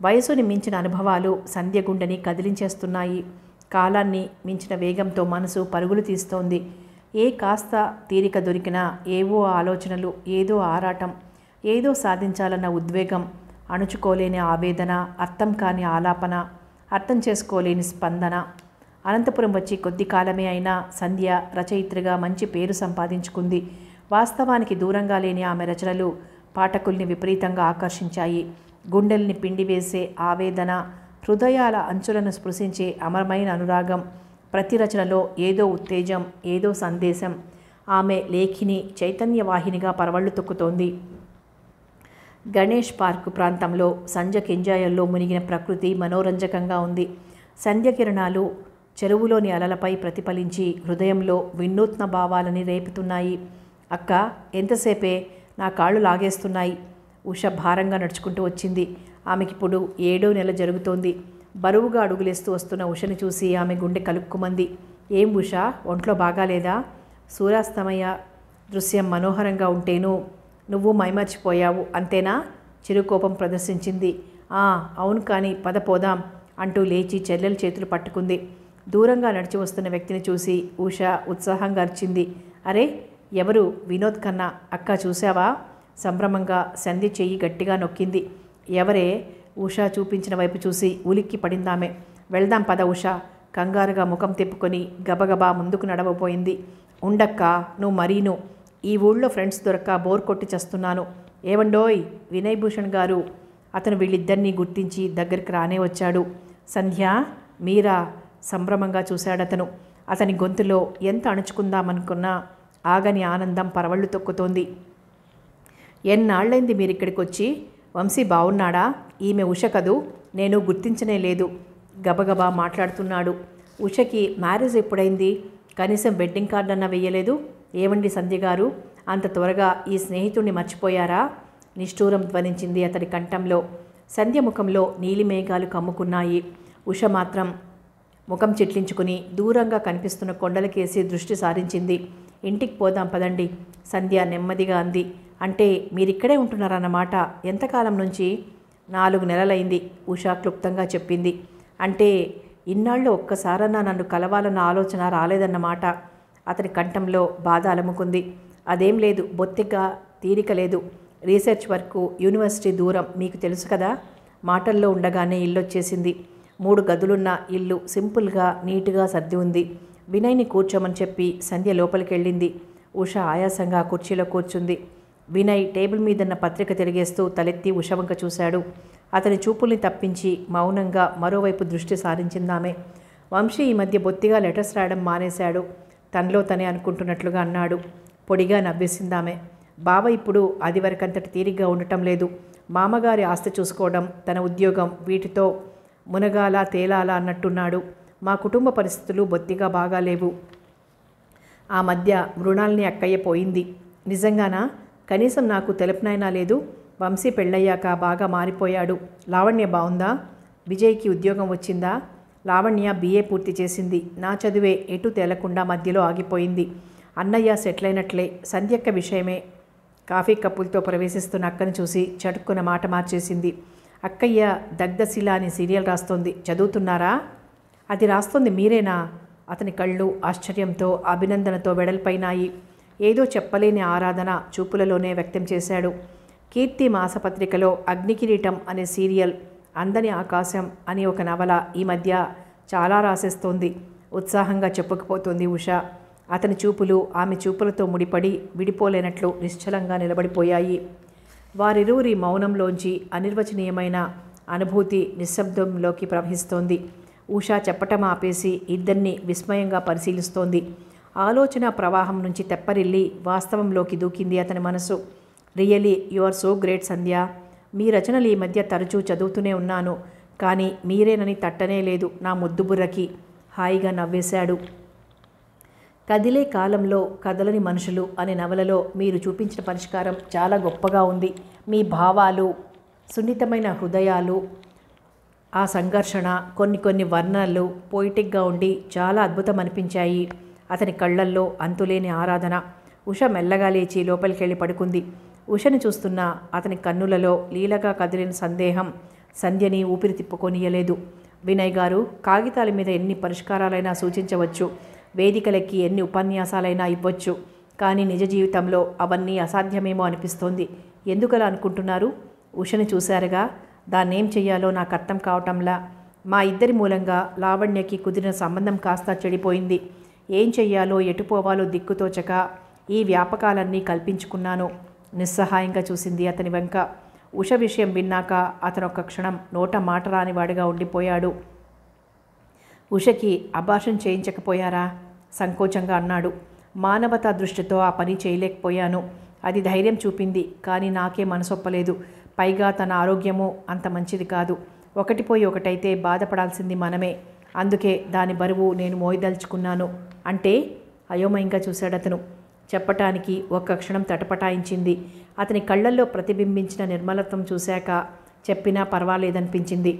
వయసుని మించిన అనుభవాలు సంధ్య గుండెని కదిలించేస్తున్నాయి కాలాన్ని మించిన వేగంతో మనసు పరుగులు తీస్తోంది ఏ కాస్త తీరిక దొరికినా ఏవో ఆలోచనలు ఏదో ఆరాటం ఏదో సాధించాలన్న ఉద్వేగం అణుచుకోలేని ఆవేదన అర్థం కాని ఆలాపన అర్థం చేసుకోలేని స్పందన అనంతపురం వచ్చి కొద్ది కాలమే అయినా సంధ్య రచయిత్రిగా మంచి పేరు సంపాదించుకుంది వాస్తవానికి దూరంగా లేని ఆమె రచనలు పాఠకుల్ని విపరీతంగా ఆకర్షించాయి గుండెల్ని పిండివేసే ఆవేదన హృదయాల అంచులను స్పృశించే అమరమైన అనురాగం ప్రతి రచనలో ఏదో ఉత్తేజం ఏదో సందేశం ఆమె లేఖిని చైతన్యవాహినిగా పరవళ్ళు తొక్కుతోంది గణేష్ పార్క్ ప్రాంతంలో సంధ్య కింజాయల్లో మునిగిన ప్రకృతి మనోరంజకంగా ఉంది సంధ్యకిరణాలు చెరువులోని అలలపై ప్రతిఫలించి హృదయంలో వినూత్న భావాలని రేపుతున్నాయి అక్క ఎంతసేపే నా కాళ్ళు లాగేస్తున్నాయి ఉష భారంగా నడుచుకుంటూ వచ్చింది ఆమెకిప్పుడు ఏడో నెల జరుగుతోంది బరువుగా అడుగులేస్తూ వస్తున్న ఉషని చూసి ఆమె గుండె కలుక్కుమంది ఏం ఉష ఒంట్లో బాగాలేదా సూర్యాస్తమయ దృశ్యం మనోహరంగా ఉంటేనూ నువ్వు మైమర్చిపోయావు అంతేనా చిరుకోపం ప్రదర్శించింది ఆ అవును కానీ పద పోదాం అంటూ లేచి చెల్లెల చేతులు పట్టుకుంది దూరంగా నడిచి వస్తున్న వ్యక్తిని చూసి ఉష ఉత్సాహంగా అరిచింది అరే ఎవరు వినోద్ కన్నా అక్క చూశావా సంభ్రమంగా సంధి చెయ్యి గట్టిగా నొక్కింది ఎవరే ఉషా చూపించిన వైపు చూసి ఉలిక్కి పడిందామె వెళ్దాం పద ఉష కంగారుగా ముఖం తిప్పుకొని గబగబా ముందుకు నడవబోయింది ఉండక్క నువ్వు మరీను ఈ ఊళ్ళో ఫ్రెండ్స్ దొరక్క బోర్ కొట్టి చేస్తున్నాను ఏమండోయ్ వినయ్ భూషణ్ గారు అతను వీళ్ళిద్దరినీ గుర్తించి దగ్గరికి రానే వచ్చాడు సంధ్య మీరా సంభ్రమంగా చూశాడతను అతని గొంతులో ఎంత అణుచుకుందామనుకున్నా ఆగని ఆనందం పరవళ్ళు తొక్కుతోంది ఎన్నాళ్ళైంది మీరు ఇక్కడికి వచ్చి వంశీ బాగున్నాడా ఈమె ఉష కదూ నేను గుర్తించనే లేదు గబగబా మాట్లాడుతున్నాడు ఉషకి మ్యారేజ్ ఎప్పుడైంది కనీసం వెడ్డింగ్ కార్డు వెయ్యలేదు ఏమండి సంధ్య గారు అంత త్వరగా ఈ స్నేహితుణ్ణి మర్చిపోయారా నిష్ఠూరం ధ్వనించింది అతడి కంఠంలో సంధ్య ముఖంలో నీలిమేఘాలు కమ్ముకున్నాయి ఉష మాత్రం ముఖం చెట్లించుకుని దూరంగా కనిపిస్తున్న కొండలకేసి దృష్టి సారించింది ఇంటికి పోదాం పదండి సంధ్య నెమ్మదిగా అంది అంటే మీరిక్కడే ఉంటున్నారన్నమాట ఎంతకాలం నుంచి నాలుగు నెలలైంది ఉషా క్లుప్తంగా చెప్పింది అంటే ఇన్నాళ్ళు ఒక్కసారన్నా నన్ను కలవాలన్న ఆలోచన రాలేదన్నమాట అతని కంఠంలో బాధ అలముకుంది అదేం లేదు బొత్తిగా తీరిక లేదు రీసెర్చ్ వర్క్ యూనివర్సిటీ దూరం మీకు తెలుసు కదా మాటల్లో ఉండగానే ఇల్లు వచ్చేసింది మూడు గదులున్న ఇల్లు సింపుల్గా నీట్గా సర్ది ఉంది వినయ్ని కూర్చోమని చెప్పి సంధ్య లోపలికి వెళ్ళింది ఉష ఆయాసంగా కుర్చీలో కూర్చుంది వినయ్ టేబుల్ మీదన్న పత్రిక తిరిగేస్తూ తలెత్తి ఉషవంక చూశాడు అతని చూపుల్ని తప్పించి మౌనంగా మరోవైపు దృష్టి సారించిందామె వంశీ ఈ మధ్య బొత్తిగా లెటర్స్ రాయడం మానేశాడు తనలో తనే అనుకుంటున్నట్లుగా అన్నాడు పొడిగా నవ్వేసిందామే బావ ఇప్పుడు అది వరకంతటి తీరిగ్గా ఉండటం లేదు మామగారి ఆస్తి చూసుకోవడం తన ఉద్యోగం వీటితో మునగాల తేలాల అన్నట్టున్నాడు మా కుటుంబ పరిస్థితులు బొత్తిగా బాగాలేవు ఆ మధ్య మృణాల్ని అక్కయ్య పోయింది నిజంగానా కనీసం నాకు తెలుపునైనా లేదు వంశీ పెళ్ళయ్యాక బాగా మారిపోయాడు లావణ్య బాగుందా విజయ్కి ఉద్యోగం వచ్చిందా లావణ్య బీఏ పూర్తి చేసింది నా చదువే ఎటు తేలకుండా మధ్యలో ఆగిపోయింది అన్నయ్య సెటిల్ అయినట్లే సంధ్యక్క విషయమే కాఫీ కప్పులతో ప్రవేశిస్తున్న అక్కను చూసి చటుక్కున మాట మార్చేసింది అక్కయ్య దగ్ధశిల అని సీరియల్ రాస్తోంది చదువుతున్నారా అది రాస్తోంది మీరేనా అతని కళ్ళు ఆశ్చర్యంతో అభినందనతో వెడల్పైనాయి ఏదో చెప్పలేని ఆరాధన చూపులలోనే వ్యక్తం చేశాడు కీర్తి మాసపత్రికలో అగ్నికిరీటం అనే సీరియల్ అందని ఆకాశం అని ఒక నవల ఈ మధ్య చాలా రాసేస్తోంది ఉత్సాహంగా చెప్పుకుపోతుంది ఉష అతని చూపులు ఆమె చూపులతో ముడిపడి విడిపోలేనట్లు నిశ్చలంగా నిలబడిపోయాయి వారిరువురి మౌనంలోంచి అనిర్వచనీయమైన అనుభూతి నిశ్శబ్దంలోకి ప్రవహిస్తోంది ఉషా చెప్పటం ఆపేసి ఇద్దరిని విస్మయంగా పరిశీలిస్తోంది ఆలోచన ప్రవాహం నుంచి తెప్పరిల్లి వాస్తవంలోకి దూకింది అతని మనసు really you are so great Sandhya మీ రచనలు ఈ మధ్య తరచూ చదువుతూనే ఉన్నాను కానీ మీరేనని తట్టనే లేదు నా ముద్దుబుర్రకి హాయిగా నవ్వేశాడు కదిలే కాలంలో కదలని మనుషులు అనే నవలలో మీరు చూపించిన పరిష్కారం చాలా గొప్పగా ఉంది మీ భావాలు సున్నితమైన హృదయాలు ఆ సంఘర్షణ కొన్ని కొన్ని వర్ణనలు పోయిటిక్గా ఉండి చాలా అద్భుతం అనిపించాయి అతని కళ్ళల్లో అంతులేని ఆరాధన ఉష మెల్లగా లేచి లోపలికెళ్ళి పడుకుంది ఉషని చూస్తున్న అతని కన్నులలో లీలగా కదిలిన సందేహం సంధ్యని ఊపిరి తిప్పుకొనియలేదు వినయ్ గారు కాగితాల మీద ఎన్ని పరిష్కారాలైనా సూచించవచ్చు వేదికలకి ఎన్ని ఉపన్యాసాలైనా ఇవ్వచ్చు కానీ నిజ జీవితంలో అవన్నీ అసాధ్యమేమో అనిపిస్తోంది ఎందుకలా అనుకుంటున్నారు ఉషని చూశారుగా దాన్నేం చెయ్యాలో నాకు అర్థం కావటంలా మా ఇద్దరి మూలంగా లావణ్యకి కుదిరిన సంబంధం కాస్త చెడిపోయింది ఏం చెయ్యాలో ఎటుపోవాలో దిక్కుతోచక ఈ వ్యాపకాలన్నీ కల్పించుకున్నాను నిస్సహాయంగా చూసింది అతని వెంక ఉష విషయం విన్నాక అతను ఒక క్షణం నోట మాట రానివాడిగా ఉండిపోయాడు ఉషకి అభాషం చేయించకపోయారా సంకోచంగా అన్నాడు మానవతా దృష్టితో ఆ పని చేయలేకపోయాను అది ధైర్యం చూపింది కానీ నాకే మనసొప్పలేదు పైగా తన ఆరోగ్యము అంత మంచిది కాదు ఒకటిపోయి ఒకటైతే బాధపడాల్సింది మనమే అందుకే దాని బరువు నేను మోయదలుచుకున్నాను అంటే అయోమయంగా చూశాడు అతను చెప్పటానికి ఒక్క క్షణం తటపటాయించింది అతని కళ్ళల్లో ప్రతిబింబించిన నిర్మలత్వం చూశాక చెప్పినా పర్వాలేదనిపించింది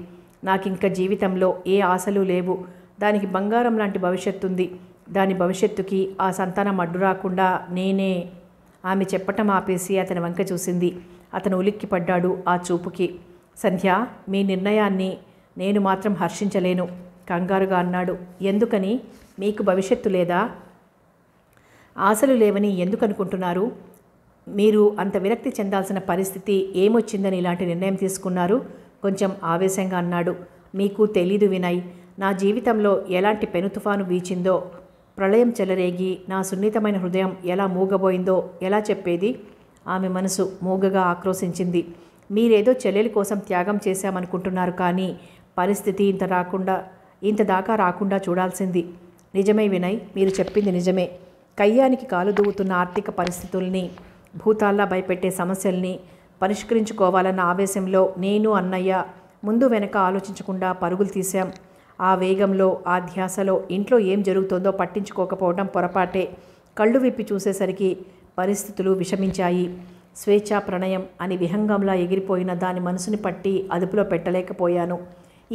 నాకింక జీవితంలో ఏ ఆశలు లేవు దానికి బంగారం లాంటి భవిష్యత్తు ఉంది దాని భవిష్యత్తుకి ఆ సంతానం అడ్డు రాకుండా నేనే ఆమె చెప్పటం ఆపేసి అతని వంక చూసింది అతను ఉలిక్కిపడ్డాడు ఆ చూపుకి సంధ్య మీ నిర్ణయాన్ని నేను మాత్రం హర్షించలేను కంగారుగా అన్నాడు ఎందుకని మీకు భవిష్యత్తు లేదా ఆశలు లేవని ఎందుకు అనుకుంటున్నారు మీరు అంత విరక్తి చెందాల్సిన పరిస్థితి ఏమొచ్చిందని ఇలాంటి నిర్ణయం తీసుకున్నారు కొంచెం ఆవేశంగా అన్నాడు మీకు తెలీదు వినయ్ నా జీవితంలో ఎలాంటి పెను తుఫాను వీచిందో ప్రళయం చెలరేగి నా సున్నితమైన హృదయం ఎలా మూగబోయిందో ఎలా చెప్పేది ఆమె మనసు మూగగా ఆక్రోశించింది మీరేదో చెల్లెలి కోసం త్యాగం చేశామనుకుంటున్నారు కానీ పరిస్థితి ఇంత రాకుండా ఇంత దాకా రాకుండా చూడాల్సింది నిజమే వినయ్ మీరు చెప్పింది నిజమే కయ్యానికి కాలు ఆర్థిక పరిస్థితుల్ని భూతాల్లా భయపెట్టే సమస్యల్ని పరిష్కరించుకోవాలన్న ఆవేశంలో నేను అన్నయ్య ముందు వెనక ఆలోచించకుండా పరుగులు తీశాం ఆ వేగంలో ఆ ధ్యాసలో ఇంట్లో ఏం జరుగుతుందో పట్టించుకోకపోవడం పొరపాటే కళ్ళు విప్పి చూసేసరికి పరిస్థితులు విషమించాయి స్వేచ్ఛా ప్రణయం అని విహంగంలా ఎగిరిపోయిన దాని మనసుని పట్టి అదుపులో పెట్టలేకపోయాను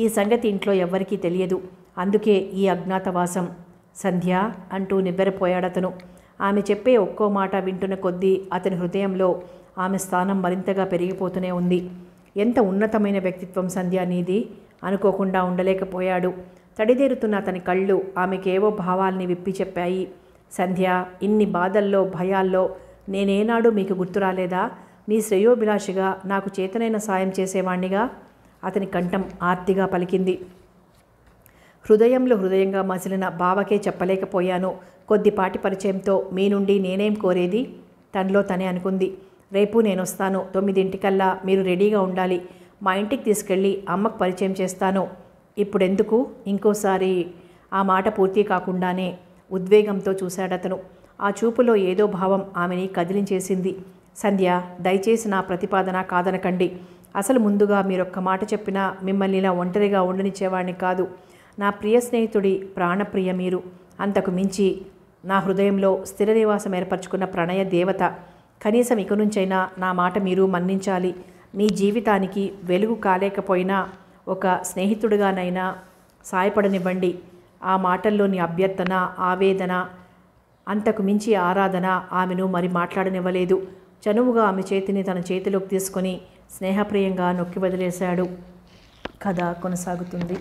ఈ సంగతి ఇంట్లో ఎవ్వరికీ తెలియదు అందుకే ఈ అజ్ఞాతవాసం సంధ్య అంటూ నివ్వెరపోయాడతను ఆమె చెప్పే ఒక్కో మాట వింటున్న కొద్దీ అతని హృదయంలో ఆమె స్థానం మరింతగా పెరిగిపోతూనే ఉంది ఎంత ఉన్నతమైన వ్యక్తిత్వం సంధ్య నీది అనుకోకుండా ఉండలేకపోయాడు తడిదేరుతున్న అతని కళ్ళు ఆమెకేవో భావాల్ని విప్పి చెప్పాయి సంధ్య ఇన్ని బాధల్లో భయాల్లో నేనేనాడు మీకు గుర్తురాలేదా మీ శ్రేయోభిలాషిగా నాకు చేతనైన సాయం చేసేవాణ్ణిగా అతని కంఠం ఆర్తిగా పలికింది హృదయంలో హృదయంగా మసిలిన బావకే చెప్పలేకపోయాను కొద్దిపాటి పరిచయంతో మీ నుండి నేనేం కోరేది తనలో తనే అనుకుంది రేపు నేనొస్తాను తొమ్మిదింటికల్లా మీరు రెడీగా ఉండాలి మా ఇంటికి తీసుకెళ్ళి అమ్మకు పరిచయం చేస్తాను ఇప్పుడెందుకు ఇంకోసారి ఆ మాట పూర్తి కాకుండానే ఉద్వేగంతో చూశాడతను ఆ చూపులో ఏదో భావం ఆమెని కదిలించేసింది సంధ్య దయచేసి నా ప్రతిపాదన కాదనకండి అసలు ముందుగా మీరొక్క మాట చెప్పినా మిమ్మల్ని ఇలా ఒంటరిగా ఉండనిచ్చేవాడిని కాదు నా ప్రియ స్నేహితుడి ప్రాణప్రియ మీరు అంతకు మించి నా హృదయంలో స్థిర నివాసం ఏర్పరచుకున్న ప్రణయ దేవత కనీసం ఇక నుంచైనా నా మాట మీరు మన్నించాలి మీ జీవితానికి వెలుగు కాలేకపోయినా ఒక స్నేహితుడిగానైనా సాయపడనివ్వండి ఆ మాటల్లోని అభ్యర్థన ఆవేదన అంతకు మించి ఆరాధన ఆమెను మరి మాట్లాడనివ్వలేదు చనువుగా ఆమె చేతిని తన చేతిలోకి తీసుకొని స్నేహప్రియంగా నొక్కి వదిలేశాడు కథ కొనసాగుతుంది